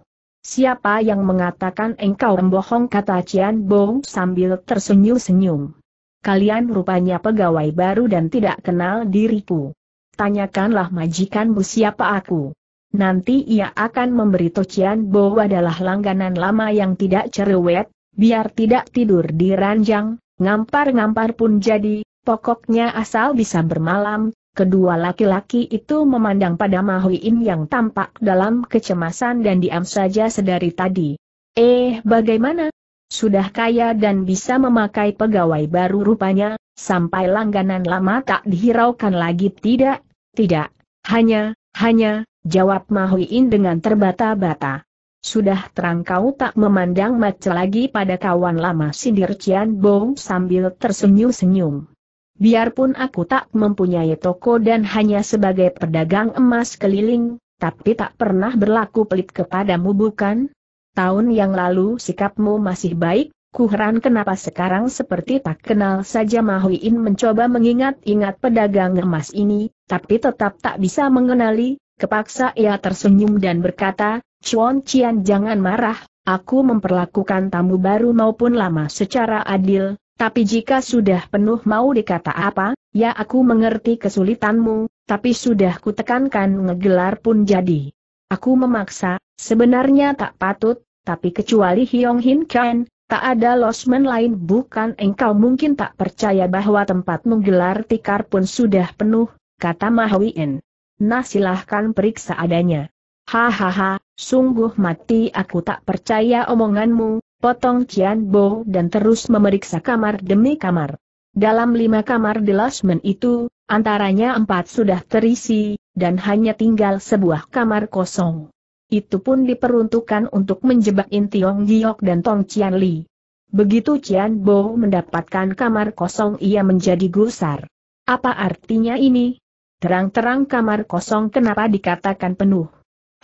Siapa yang mengatakan engkau membohong kata Cian Bong sambil tersenyum-senyum. Kalian rupanya pegawai baru dan tidak kenal diriku. Tanyakanlah majikanmu siapa aku. Nanti ia akan memberi Cian Bo adalah langganan lama yang tidak cerewet, biar tidak tidur di ranjang, ngampar-ngampar pun jadi, pokoknya asal bisa bermalam, Kedua laki-laki itu memandang pada Mahuin yang tampak dalam kecemasan dan diam saja sedari tadi. Eh, bagaimana? Sudah kaya dan bisa memakai pegawai baru rupanya, sampai langganan lama tak dihiraukan lagi tidak, tidak, hanya, hanya, jawab Mahuin dengan terbata-bata. Sudah terang kau tak memandang mata lagi pada kawan lama sindir Cian Bong sambil tersenyum-senyum. Biarpun aku tak mempunyai toko dan hanya sebagai pedagang emas keliling, tapi tak pernah berlaku pelit kepadamu bukan? Tahun yang lalu sikapmu masih baik, kuheran kenapa sekarang seperti tak kenal saja Mahuin mencoba mengingat-ingat pedagang emas ini, tapi tetap tak bisa mengenali, kepaksa ia tersenyum dan berkata, Chuan Cian jangan marah, aku memperlakukan tamu baru maupun lama secara adil, tapi jika sudah penuh mau dikata apa, ya aku mengerti kesulitanmu, tapi sudah kutekankan ngegelar pun jadi. Aku memaksa, sebenarnya tak patut, tapi kecuali Hyong Hin Ken, tak ada losmen lain bukan engkau mungkin tak percaya bahwa tempat menggelar tikar pun sudah penuh, kata Mahawin. Nah silahkan periksa adanya. Hahaha, sungguh mati aku tak percaya omonganmu, potong Cian Bo dan terus memeriksa kamar demi kamar. Dalam lima kamar di losmen itu, antaranya empat sudah terisi, dan hanya tinggal sebuah kamar kosong. Itu pun diperuntukkan untuk menjebak In Tiong Giok dan Tong Cian Li. Begitu Cian Bo mendapatkan kamar kosong ia menjadi gusar. Apa artinya ini? Terang-terang kamar kosong kenapa dikatakan penuh?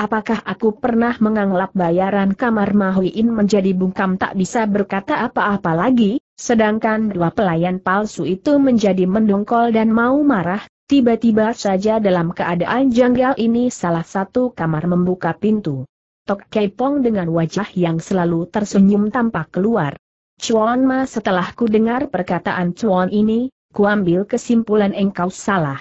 Apakah aku pernah menganggap bayaran kamar Mahuin menjadi bungkam tak bisa berkata apa-apa lagi, sedangkan dua pelayan palsu itu menjadi mendongkol dan mau marah, tiba-tiba saja dalam keadaan janggal ini salah satu kamar membuka pintu. Tok Kepong dengan wajah yang selalu tersenyum tampak keluar. Chuan Ma setelah ku dengar perkataan Chuan ini, ku ambil kesimpulan engkau salah.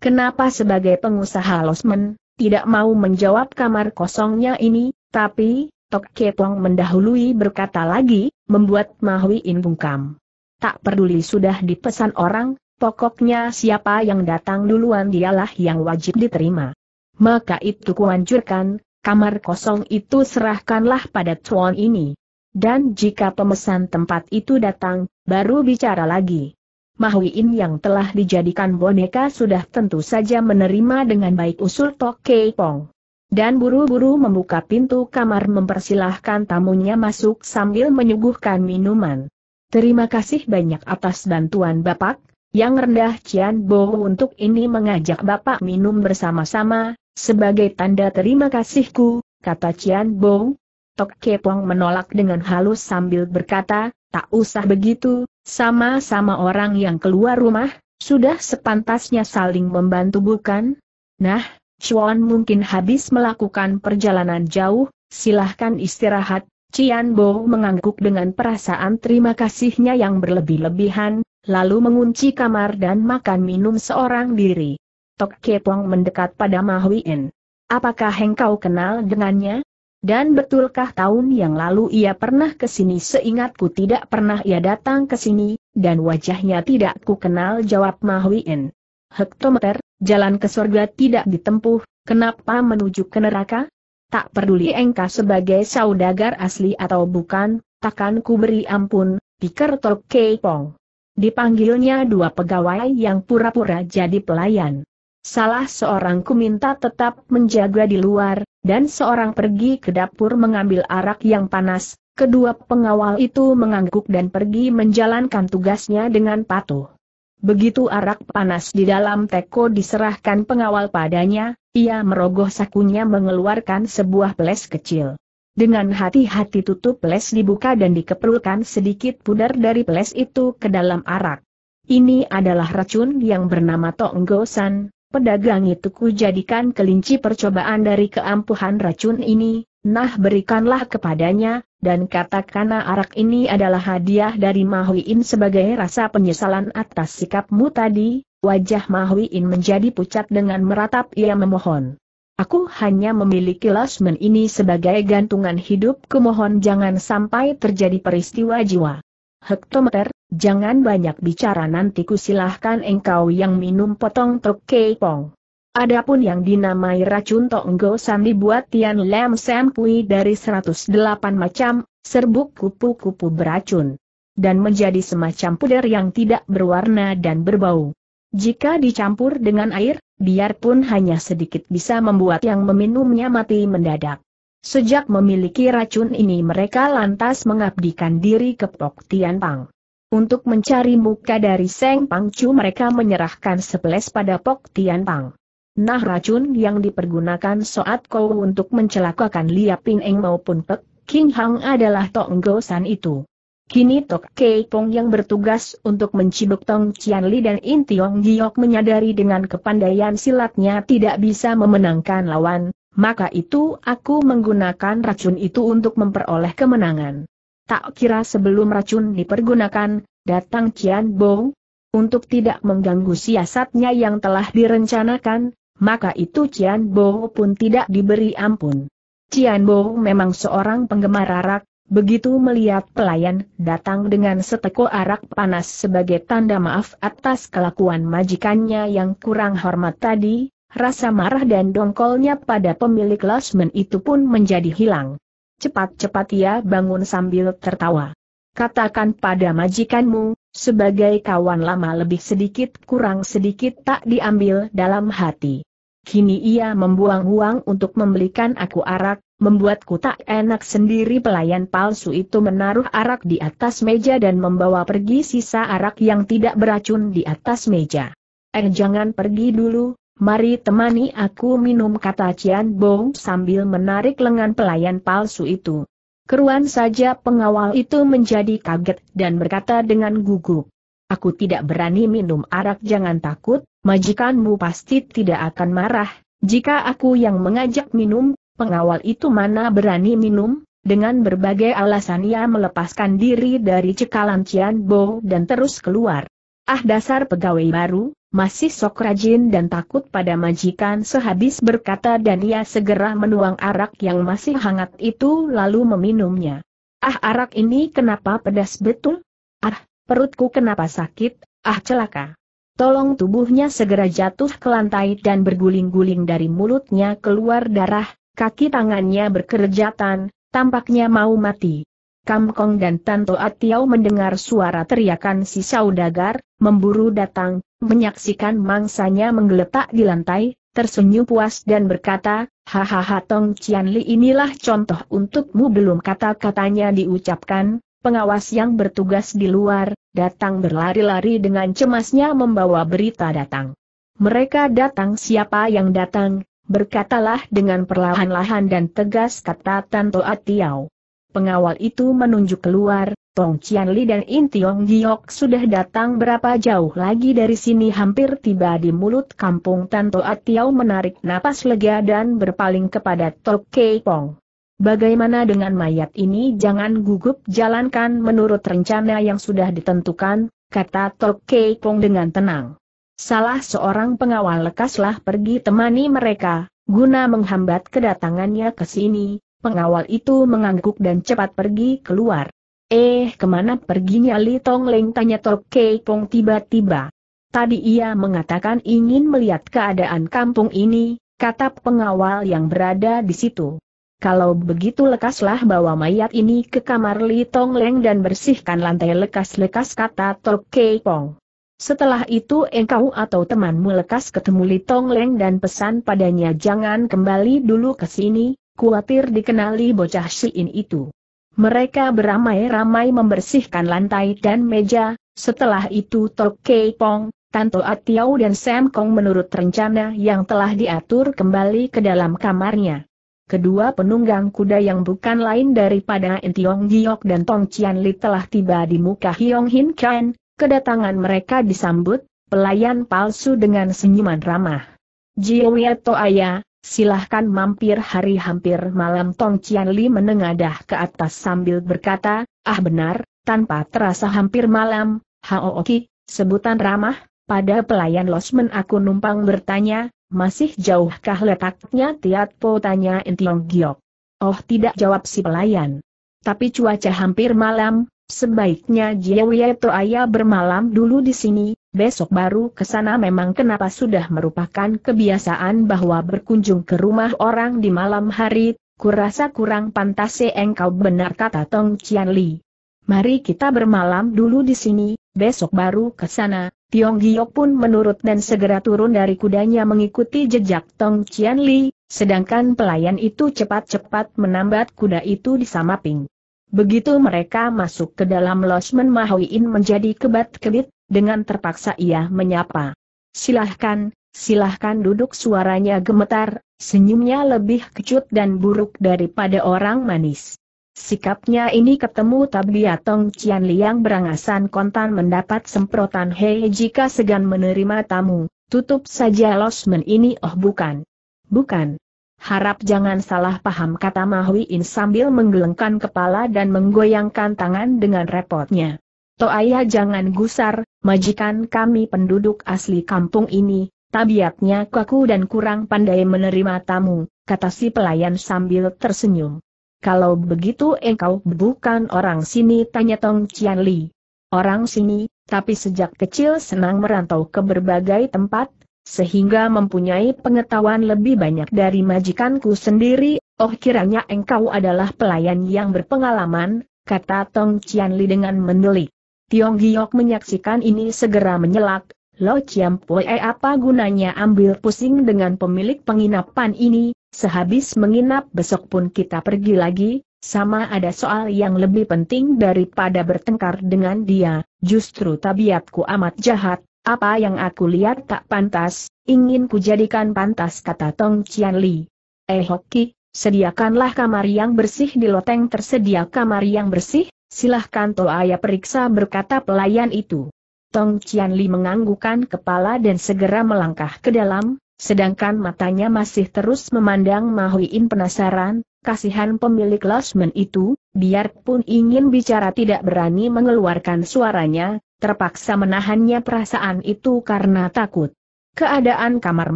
Kenapa sebagai pengusaha losmen, tidak mau menjawab kamar kosongnya ini, tapi, Tok Ketong mendahului berkata lagi, membuat Mahui In bungkam. Tak peduli sudah dipesan orang, pokoknya siapa yang datang duluan dialah yang wajib diterima. Maka itu kuanjurkan, kamar kosong itu serahkanlah pada cuan ini. Dan jika pemesan tempat itu datang, baru bicara lagi. Mahuin yang telah dijadikan boneka sudah tentu saja menerima dengan baik usul Tok Kei Pong. Dan buru-buru membuka pintu kamar mempersilahkan tamunya masuk sambil menyuguhkan minuman. Terima kasih banyak atas bantuan Bapak, yang rendah Cian Bo untuk ini mengajak Bapak minum bersama-sama, sebagai tanda terima kasihku, kata Cian Bo. Tok Kepong menolak dengan halus sambil berkata, Tak usah begitu, sama-sama orang yang keluar rumah, sudah sepantasnya saling membantu bukan? Nah, Chuan mungkin habis melakukan perjalanan jauh, silahkan istirahat. Cian Bo mengangguk dengan perasaan terima kasihnya yang berlebih-lebihan, lalu mengunci kamar dan makan minum seorang diri. Tok Kepong mendekat pada Mahuin. Apakah engkau kenal dengannya? Dan betulkah tahun yang lalu ia pernah ke sini seingatku tidak pernah ia datang ke sini, dan wajahnya tidak ku kenal jawab Mahwin. Hektometer, jalan ke surga tidak ditempuh, kenapa menuju ke neraka? Tak peduli engkau sebagai saudagar asli atau bukan, takkan ku beri ampun, pikir Tok Pong. Dipanggilnya dua pegawai yang pura-pura jadi pelayan. Salah seorang ku minta tetap menjaga di luar, dan seorang pergi ke dapur mengambil arak yang panas, kedua pengawal itu mengangguk dan pergi menjalankan tugasnya dengan patuh. Begitu arak panas di dalam teko diserahkan pengawal padanya, ia merogoh sakunya mengeluarkan sebuah peles kecil. Dengan hati-hati tutup peles dibuka dan dikeperulkan sedikit pudar dari peles itu ke dalam arak. Ini adalah racun yang bernama Tonggosan, Pedagang itu kujadikan kelinci percobaan dari keampuhan racun ini, nah berikanlah kepadanya, dan katakanlah arak ini adalah hadiah dari Mahuin sebagai rasa penyesalan atas sikapmu tadi, wajah Mahuin menjadi pucat dengan meratap ia memohon. Aku hanya memiliki lasmen ini sebagai gantungan hidup kumohon jangan sampai terjadi peristiwa jiwa hektometer, jangan banyak bicara nanti kusilahkan engkau yang minum potong tok kepong. Adapun yang dinamai racun tonggo san dibuat Tian lem Sam Kui dari 108 macam, serbuk kupu-kupu beracun. Dan menjadi semacam puder yang tidak berwarna dan berbau. Jika dicampur dengan air, biarpun hanya sedikit bisa membuat yang meminumnya mati mendadak. Sejak memiliki racun ini mereka lantas mengabdikan diri ke Pok Tian Pang. Untuk mencari muka dari Seng Chu, mereka menyerahkan sebelas pada Pok Tian Pang. Nah racun yang dipergunakan saat Kou untuk mencelakakan Lia Ping Eng maupun Pek King Hang adalah Tok Go San itu. Kini Tok Kei Pong yang bertugas untuk menciduk Tong Cian Li dan In Tiong Giok menyadari dengan kepandaian silatnya tidak bisa memenangkan lawan, maka itu aku menggunakan racun itu untuk memperoleh kemenangan. Tak kira sebelum racun dipergunakan, datang Cian Bo. Untuk tidak mengganggu siasatnya yang telah direncanakan, maka itu Cian Bo pun tidak diberi ampun. Cian Bo memang seorang penggemar arak, Begitu melihat pelayan datang dengan seteko arak panas sebagai tanda maaf atas kelakuan majikannya yang kurang hormat tadi, Rasa marah dan dongkolnya pada pemilik Lasmen itu pun menjadi hilang. Cepat-cepat ia bangun sambil tertawa. Katakan pada majikanmu, sebagai kawan lama lebih sedikit kurang sedikit tak diambil dalam hati. Kini ia membuang uang untuk membelikan aku arak, membuatku tak enak sendiri pelayan palsu itu menaruh arak di atas meja dan membawa pergi sisa arak yang tidak beracun di atas meja. Eh jangan pergi dulu, Mari temani aku minum kata Cian Bong sambil menarik lengan pelayan palsu itu. Keruan saja pengawal itu menjadi kaget dan berkata dengan gugup. Aku tidak berani minum arak jangan takut, majikanmu pasti tidak akan marah. Jika aku yang mengajak minum, pengawal itu mana berani minum? Dengan berbagai alasan ia melepaskan diri dari cekalan Cian Bo dan terus keluar. Ah dasar pegawai baru, masih sok rajin dan takut pada majikan sehabis berkata dan ia segera menuang arak yang masih hangat itu lalu meminumnya. Ah arak ini kenapa pedas betul? Ah, perutku kenapa sakit? Ah celaka. Tolong tubuhnya segera jatuh ke lantai dan berguling-guling dari mulutnya keluar darah, kaki tangannya berkerjatan, tampaknya mau mati. Kam Kong dan Tanto Atiau mendengar suara teriakan si saudagar, memburu datang, menyaksikan mangsanya menggeletak di lantai, tersenyum puas dan berkata, Hahaha Tong Cian Li inilah contoh untukmu belum kata-katanya diucapkan, pengawas yang bertugas di luar, datang berlari-lari dengan cemasnya membawa berita datang. Mereka datang siapa yang datang, berkatalah dengan perlahan-lahan dan tegas kata Tanto Atiau pengawal itu menunjuk keluar, Tong Qianli dan In Tiong Giok sudah datang berapa jauh lagi dari sini hampir tiba di mulut kampung Tanto Atiau menarik napas lega dan berpaling kepada Tok Kei Pong. Bagaimana dengan mayat ini jangan gugup jalankan menurut rencana yang sudah ditentukan, kata Tok Kei Pong dengan tenang. Salah seorang pengawal lekaslah pergi temani mereka, guna menghambat kedatangannya ke sini, Pengawal itu mengangguk dan cepat pergi keluar. Eh, kemana perginya Li Tong Leng tanya Tok Kei Pong tiba-tiba. Tadi ia mengatakan ingin melihat keadaan kampung ini, kata pengawal yang berada di situ. Kalau begitu lekaslah bawa mayat ini ke kamar Li Tong Leng dan bersihkan lantai lekas-lekas kata Tok Kei Pong. Setelah itu engkau atau temanmu lekas ketemu Li Tong Leng dan pesan padanya jangan kembali dulu ke sini, kuatir dikenali bocah Syin itu. Mereka beramai-ramai membersihkan lantai dan meja, setelah itu Tok Kei Pong, Tanto Atiau dan Sam Kong menurut rencana yang telah diatur kembali ke dalam kamarnya. Kedua penunggang kuda yang bukan lain daripada Entiong Giok dan Tong Cian Li telah tiba di muka Hiong Hin Kan, kedatangan mereka disambut, pelayan palsu dengan senyuman ramah. Jiwieto Ayah silahkan mampir hari hampir malam Tong Cian Li menengadah ke atas sambil berkata, ah benar, tanpa terasa hampir malam, Haooki, sebutan ramah, pada pelayan losmen aku numpang bertanya, masih jauhkah letaknya Tiat Po tanya Intiong Giok. Oh tidak jawab si pelayan. Tapi cuaca hampir malam, sebaiknya Jiewie Aya bermalam dulu di sini, besok baru ke sana memang kenapa sudah merupakan kebiasaan bahwa berkunjung ke rumah orang di malam hari, kurasa kurang pantas eh, engkau benar kata Tong Chian Li. Mari kita bermalam dulu di sini, besok baru ke sana. Tiong Giok pun menurut dan segera turun dari kudanya mengikuti jejak Tong Chian Li, sedangkan pelayan itu cepat-cepat menambat kuda itu di samping. Begitu mereka masuk ke dalam losmen Mahoin menjadi kebat-kebit, dengan terpaksa ia menyapa. Silahkan, silahkan duduk suaranya gemetar, senyumnya lebih kecut dan buruk daripada orang manis. Sikapnya ini ketemu Tabia Tong Cian Liang berangasan kontan mendapat semprotan hei jika segan menerima tamu, tutup saja losmen ini oh bukan. Bukan. Harap jangan salah paham kata Mahui In sambil menggelengkan kepala dan menggoyangkan tangan dengan repotnya. Toaya jangan gusar, majikan kami penduduk asli kampung ini, tabiatnya kaku dan kurang pandai menerima tamu, kata si pelayan sambil tersenyum. Kalau begitu engkau bukan orang sini tanya Tong Cian Li. Orang sini, tapi sejak kecil senang merantau ke berbagai tempat, sehingga mempunyai pengetahuan lebih banyak dari majikanku sendiri, oh kiranya engkau adalah pelayan yang berpengalaman, kata Tong Cian Li dengan mendelik. Tiong Giok menyaksikan ini segera menyelak, Lo Chiam Pue eh, apa gunanya ambil pusing dengan pemilik penginapan ini, sehabis menginap besok pun kita pergi lagi, sama ada soal yang lebih penting daripada bertengkar dengan dia, justru tabiatku amat jahat, apa yang aku lihat tak pantas, ingin kujadikan pantas kata Tong Chian Li. Eh Hoki, sediakanlah kamar yang bersih di loteng tersedia kamar yang bersih, Silahkan Toaya periksa berkata pelayan itu. Tong Qianli menganggukan kepala dan segera melangkah ke dalam, sedangkan matanya masih terus memandang Mahuin penasaran, kasihan pemilik Lasmen itu, biarpun ingin bicara tidak berani mengeluarkan suaranya, terpaksa menahannya perasaan itu karena takut. Keadaan kamar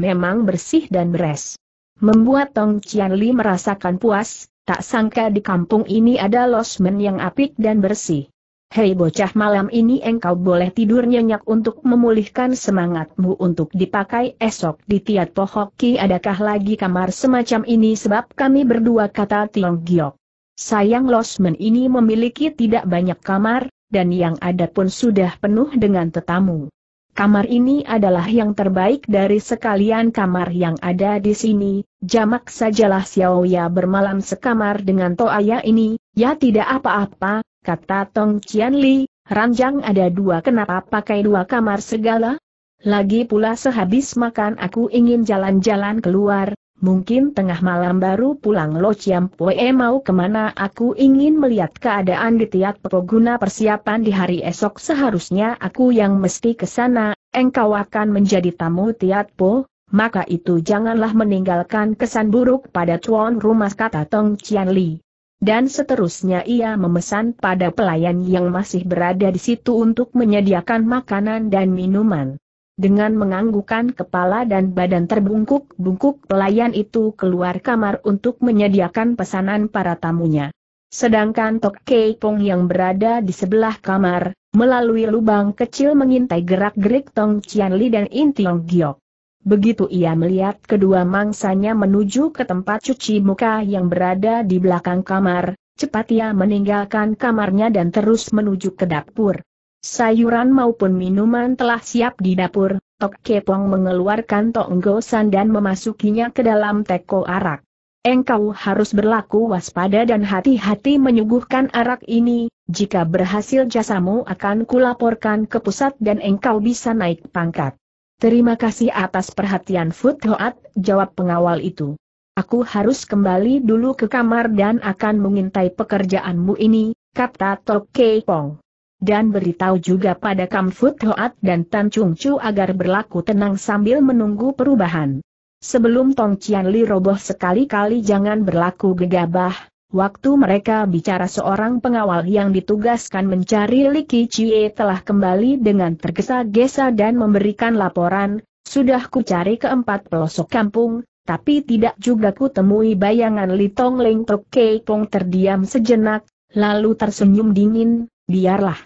memang bersih dan beres. Membuat Tong Qianli merasakan puas, Tak sangka di kampung ini ada losmen yang apik dan bersih. Hei bocah malam ini engkau boleh tidur nyenyak untuk memulihkan semangatmu untuk dipakai esok di tiat pohoki adakah lagi kamar semacam ini sebab kami berdua kata Tiong Giok. Sayang losmen ini memiliki tidak banyak kamar, dan yang ada pun sudah penuh dengan tetamu. Kamar ini adalah yang terbaik dari sekalian kamar yang ada di sini, jamak sajalah Xiao Xiaoya bermalam sekamar dengan Toa Ya ini, ya tidak apa-apa, kata Tong Qian ranjang ada dua kenapa pakai dua kamar segala? Lagi pula sehabis makan aku ingin jalan-jalan keluar, Mungkin tengah malam baru pulang Lo Chiam Pue mau kemana aku ingin melihat keadaan di tiap Peko persiapan di hari esok seharusnya aku yang mesti ke sana, engkau akan menjadi tamu tiap Po, maka itu janganlah meninggalkan kesan buruk pada tuan rumah kata Tong Chian Li. Dan seterusnya ia memesan pada pelayan yang masih berada di situ untuk menyediakan makanan dan minuman. Dengan menganggukan kepala dan badan terbungkuk-bungkuk pelayan itu keluar kamar untuk menyediakan pesanan para tamunya. Sedangkan Tok Kei Pong yang berada di sebelah kamar, melalui lubang kecil mengintai gerak-gerik Tong Chian Li dan In Tiong Giok. Begitu ia melihat kedua mangsanya menuju ke tempat cuci muka yang berada di belakang kamar, cepat ia meninggalkan kamarnya dan terus menuju ke dapur. Sayuran maupun minuman telah siap di dapur, Tok Kepong mengeluarkan tonggosan dan memasukinya ke dalam teko arak. Engkau harus berlaku waspada dan hati-hati menyuguhkan arak ini, jika berhasil jasamu akan kulaporkan ke pusat dan engkau bisa naik pangkat. Terima kasih atas perhatian Fut Hoat, jawab pengawal itu. Aku harus kembali dulu ke kamar dan akan mengintai pekerjaanmu ini, kata Tok Kepong dan beritahu juga pada Kam Fut Hoat dan Tan Chung Chu agar berlaku tenang sambil menunggu perubahan. Sebelum Tong Cian Li roboh sekali-kali jangan berlaku gegabah, waktu mereka bicara seorang pengawal yang ditugaskan mencari Li Cie telah kembali dengan tergesa-gesa dan memberikan laporan, sudah ku cari keempat pelosok kampung, tapi tidak juga ku temui bayangan Li Tong Leng Tok Kei Pong terdiam sejenak, lalu tersenyum dingin, biarlah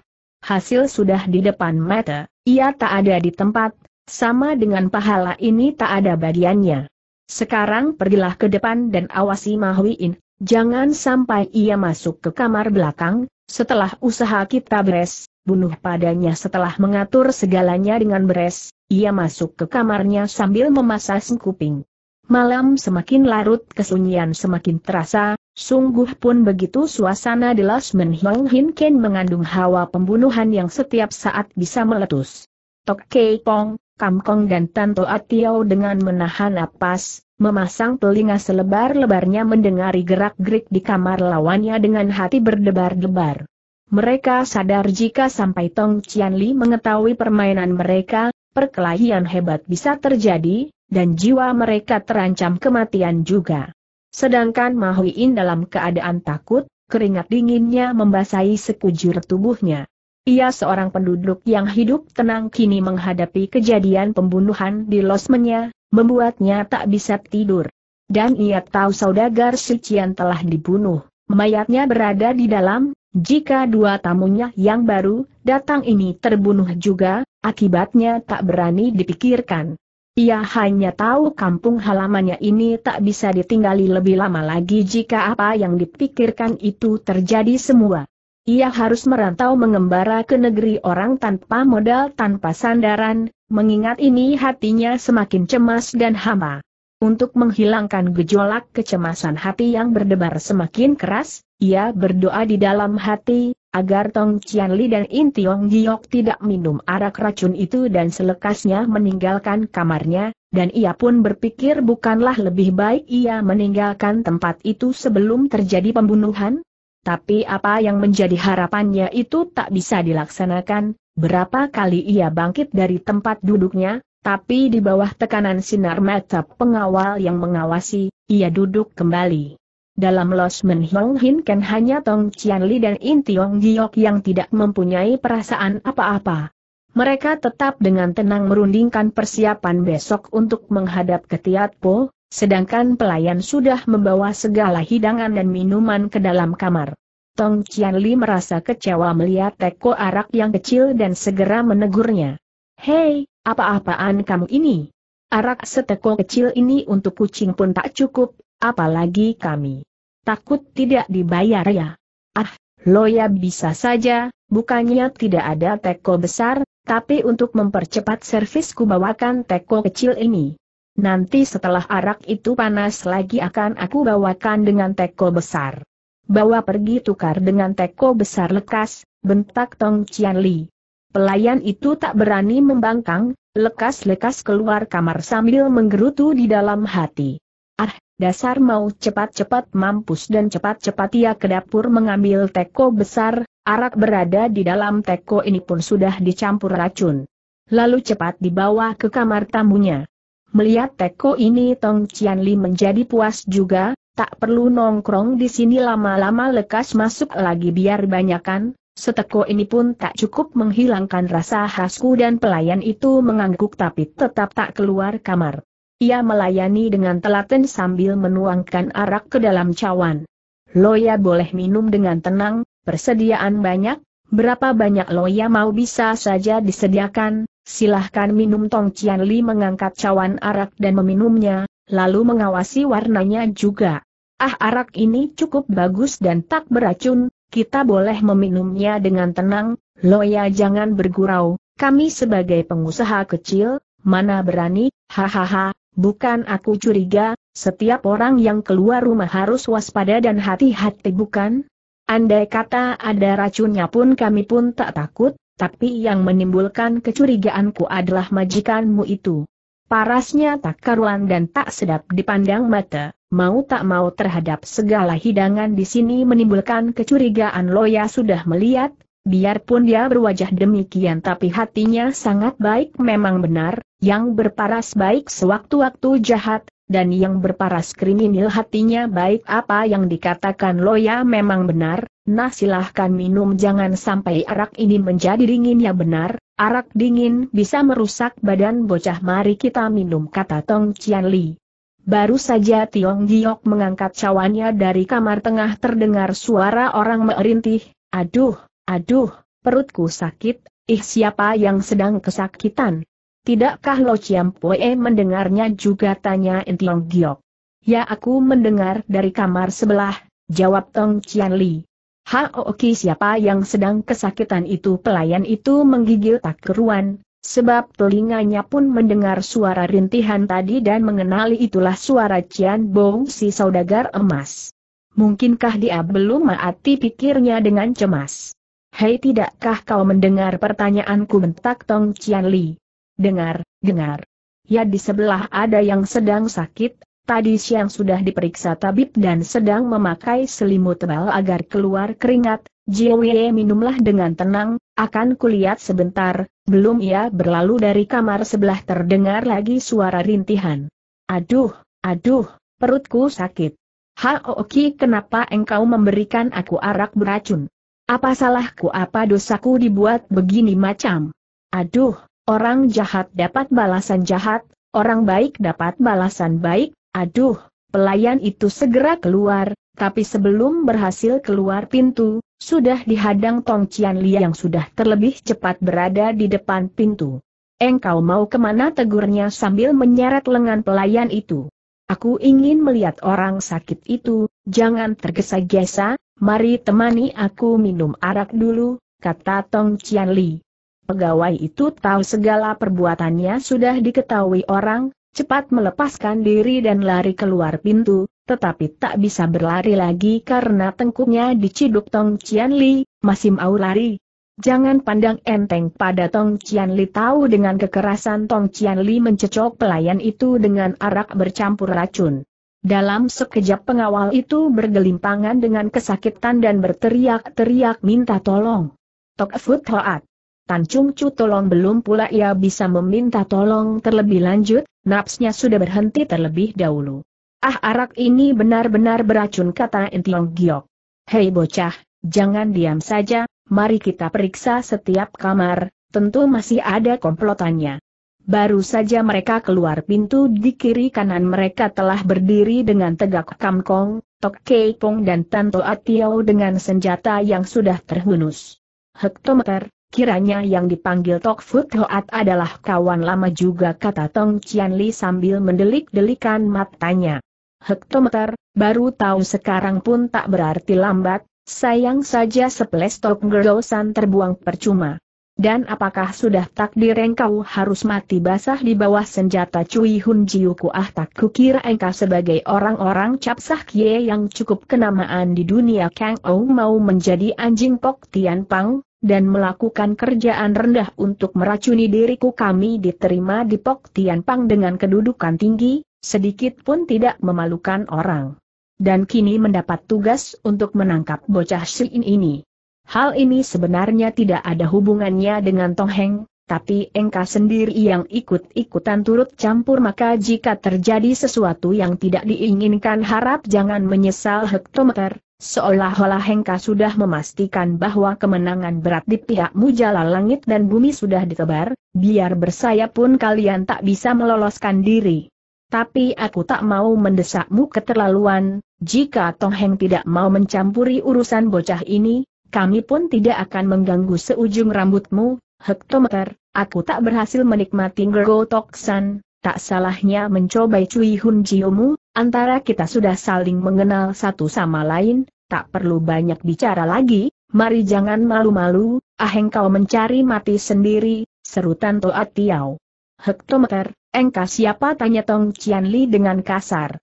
hasil sudah di depan mata, ia tak ada di tempat, sama dengan pahala ini tak ada bagiannya. Sekarang pergilah ke depan dan awasi Mahwiin, jangan sampai ia masuk ke kamar belakang, setelah usaha kita beres, bunuh padanya setelah mengatur segalanya dengan beres, ia masuk ke kamarnya sambil memasas kuping. Malam semakin larut kesunyian semakin terasa, Sungguh pun begitu suasana di Lasmen Hong Hin Ken mengandung hawa pembunuhan yang setiap saat bisa meletus. Tok Kei Pong, Kam Kong dan Tanto Atiau dengan menahan napas, memasang telinga selebar-lebarnya mendengari gerak-gerik di kamar lawannya dengan hati berdebar-debar. Mereka sadar jika sampai Tong Cian Li mengetahui permainan mereka, perkelahian hebat bisa terjadi, dan jiwa mereka terancam kematian juga. Sedangkan Mahuin dalam keadaan takut, keringat dinginnya membasahi sekujur tubuhnya. Ia seorang penduduk yang hidup tenang kini menghadapi kejadian pembunuhan di losmennya, membuatnya tak bisa tidur. Dan ia tahu saudagar Sucian telah dibunuh, mayatnya berada di dalam, jika dua tamunya yang baru datang ini terbunuh juga, akibatnya tak berani dipikirkan. Ia hanya tahu kampung halamannya ini tak bisa ditinggali lebih lama lagi jika apa yang dipikirkan itu terjadi semua. Ia harus merantau mengembara ke negeri orang tanpa modal tanpa sandaran, mengingat ini hatinya semakin cemas dan hama. Untuk menghilangkan gejolak kecemasan hati yang berdebar semakin keras, ia berdoa di dalam hati, agar Tong Qianli dan In Tiong Giok tidak minum arak racun itu dan selekasnya meninggalkan kamarnya, dan ia pun berpikir bukanlah lebih baik ia meninggalkan tempat itu sebelum terjadi pembunuhan? Tapi apa yang menjadi harapannya itu tak bisa dilaksanakan, berapa kali ia bangkit dari tempat duduknya, tapi di bawah tekanan sinar mata pengawal yang mengawasi, ia duduk kembali. Dalam losmen Menhong Hin Ken hanya Tong Chian Li dan In Tiong Giok yang tidak mempunyai perasaan apa-apa. Mereka tetap dengan tenang merundingkan persiapan besok untuk menghadap ke Tiat Po, sedangkan pelayan sudah membawa segala hidangan dan minuman ke dalam kamar. Tong Chian Li merasa kecewa melihat teko arak yang kecil dan segera menegurnya. Hei, apa-apaan kamu ini? Arak seteko kecil ini untuk kucing pun tak cukup, Apalagi kami. Takut tidak dibayar ya. Ah, Loya bisa saja, bukannya tidak ada teko besar, tapi untuk mempercepat servisku bawakan teko kecil ini. Nanti setelah arak itu panas lagi akan aku bawakan dengan teko besar. Bawa pergi tukar dengan teko besar lekas, bentak Tong Cian Li. Pelayan itu tak berani membangkang, lekas-lekas keluar kamar sambil menggerutu di dalam hati. Ah, dasar mau cepat-cepat mampus dan cepat-cepat ia ke dapur mengambil teko besar, arak berada di dalam teko ini pun sudah dicampur racun. Lalu cepat dibawa ke kamar tamunya. Melihat teko ini Tong Cian Li menjadi puas juga, tak perlu nongkrong di sini lama-lama lekas masuk lagi biar banyakan, Seteko ini pun tak cukup menghilangkan rasa hasku dan pelayan itu mengangguk tapi tetap tak keluar kamar. Ia melayani dengan telaten sambil menuangkan arak ke dalam cawan. Loya boleh minum dengan tenang, persediaan banyak, berapa banyak Loya mau bisa saja disediakan, silahkan minum Tong Cian Li mengangkat cawan arak dan meminumnya, lalu mengawasi warnanya juga. Ah arak ini cukup bagus dan tak beracun, kita boleh meminumnya dengan tenang, Loya jangan bergurau, kami sebagai pengusaha kecil, mana berani, hahaha, Bukan aku curiga, setiap orang yang keluar rumah harus waspada dan hati-hati bukan? Andai kata ada racunnya pun kami pun tak takut, tapi yang menimbulkan kecurigaanku adalah majikanmu itu. Parasnya tak karuan dan tak sedap dipandang mata, mau tak mau terhadap segala hidangan di sini menimbulkan kecurigaan Loya sudah melihat, Biarpun dia berwajah demikian tapi hatinya sangat baik memang benar, yang berparas baik sewaktu-waktu jahat, dan yang berparas kriminal hatinya baik apa yang dikatakan Loya memang benar, nah silahkan minum jangan sampai arak ini menjadi dingin ya benar, arak dingin bisa merusak badan bocah mari kita minum kata Tong Cian Li. Baru saja Tiong Giok mengangkat cawannya dari kamar tengah terdengar suara orang merintih, aduh, Aduh, perutku sakit, ih siapa yang sedang kesakitan? Tidakkah Lo Chiam Poe mendengarnya juga tanya Tiong Giok? Ya aku mendengar dari kamar sebelah, jawab Tong Chian Li. Ha Haoki oh, siapa yang sedang kesakitan itu pelayan itu menggigil tak keruan, sebab telinganya pun mendengar suara rintihan tadi dan mengenali itulah suara Chian Bong si saudagar emas. Mungkinkah dia belum mati pikirnya dengan cemas? Hei tidakkah kau mendengar pertanyaanku bentak Tong Cian Li? Dengar, dengar. Ya di sebelah ada yang sedang sakit, tadi siang sudah diperiksa tabib dan sedang memakai selimut tebal agar keluar keringat, Jiwe minumlah dengan tenang, akan kulihat sebentar, belum ia berlalu dari kamar sebelah terdengar lagi suara rintihan. Aduh, aduh, perutku sakit. Haoki oh, kenapa engkau memberikan aku arak beracun? Apa salahku apa dosaku dibuat begini macam? Aduh, orang jahat dapat balasan jahat, orang baik dapat balasan baik, aduh, pelayan itu segera keluar, tapi sebelum berhasil keluar pintu, sudah dihadang Tong Cian Li yang sudah terlebih cepat berada di depan pintu. Engkau mau kemana tegurnya sambil menyeret lengan pelayan itu. Aku ingin melihat orang sakit itu, jangan tergesa-gesa, Mari temani aku minum arak dulu, kata Tong Cian Li. Pegawai itu tahu segala perbuatannya sudah diketahui orang, cepat melepaskan diri dan lari keluar pintu, tetapi tak bisa berlari lagi karena tengkuknya diciduk Tong Cian Li, masih mau lari. Jangan pandang enteng pada Tong Cian Li tahu dengan kekerasan Tong Cian Li mencecok pelayan itu dengan arak bercampur racun. Dalam sekejap pengawal itu bergelimpangan dengan kesakitan dan berteriak-teriak minta tolong. Tok Fut Hoat. Tan Chung Chu tolong belum pula ia bisa meminta tolong terlebih lanjut, napsnya sudah berhenti terlebih dahulu. Ah arak ini benar-benar beracun kata Intiong Giok. Hei bocah, jangan diam saja, mari kita periksa setiap kamar, tentu masih ada komplotannya. Baru saja mereka keluar pintu di kiri kanan mereka telah berdiri dengan tegak Kam Kong, Tok Kei Pong dan Tanto Atiao dengan senjata yang sudah terhunus. Hektometer, Kiranya yang dipanggil Tok Fut Hoat adalah kawan lama juga kata Tong Cian Li sambil mendelik-delikan matanya. Hektometer, baru tahu sekarang pun tak berarti lambat, sayang saja sepeles Tok Gerosan terbuang percuma. Dan apakah sudah takdir engkau harus mati basah di bawah senjata Cui Hun Jiu Ah tak kukira engkau sebagai orang-orang capsah kie yang cukup kenamaan di dunia Kang Ou mau menjadi anjing Pok Tian Pang, dan melakukan kerjaan rendah untuk meracuni diriku kami diterima di Pok Tian Pang dengan kedudukan tinggi, sedikit pun tidak memalukan orang. Dan kini mendapat tugas untuk menangkap bocah Shin ini. Hal ini sebenarnya tidak ada hubungannya dengan Tong Heng, tapi engkau sendiri yang ikut-ikutan turut campur maka jika terjadi sesuatu yang tidak diinginkan harap jangan menyesal hektometer, seolah-olah Hengka sudah memastikan bahwa kemenangan berat di pihakmu mujala langit dan bumi sudah ditebar, biar bersayap pun kalian tak bisa meloloskan diri. Tapi aku tak mau mendesakmu keterlaluan, jika Tong Heng tidak mau mencampuri urusan bocah ini, kami pun tidak akan mengganggu seujung rambutmu, hektometer, aku tak berhasil menikmati gergotoksan, tak salahnya mencoba Cui Hun Jiomu, antara kita sudah saling mengenal satu sama lain, tak perlu banyak bicara lagi, mari jangan malu-malu, ah engkau mencari mati sendiri, seru Tanto Atiau. Hektometer, engkau siapa tanya Tong Cianli dengan kasar.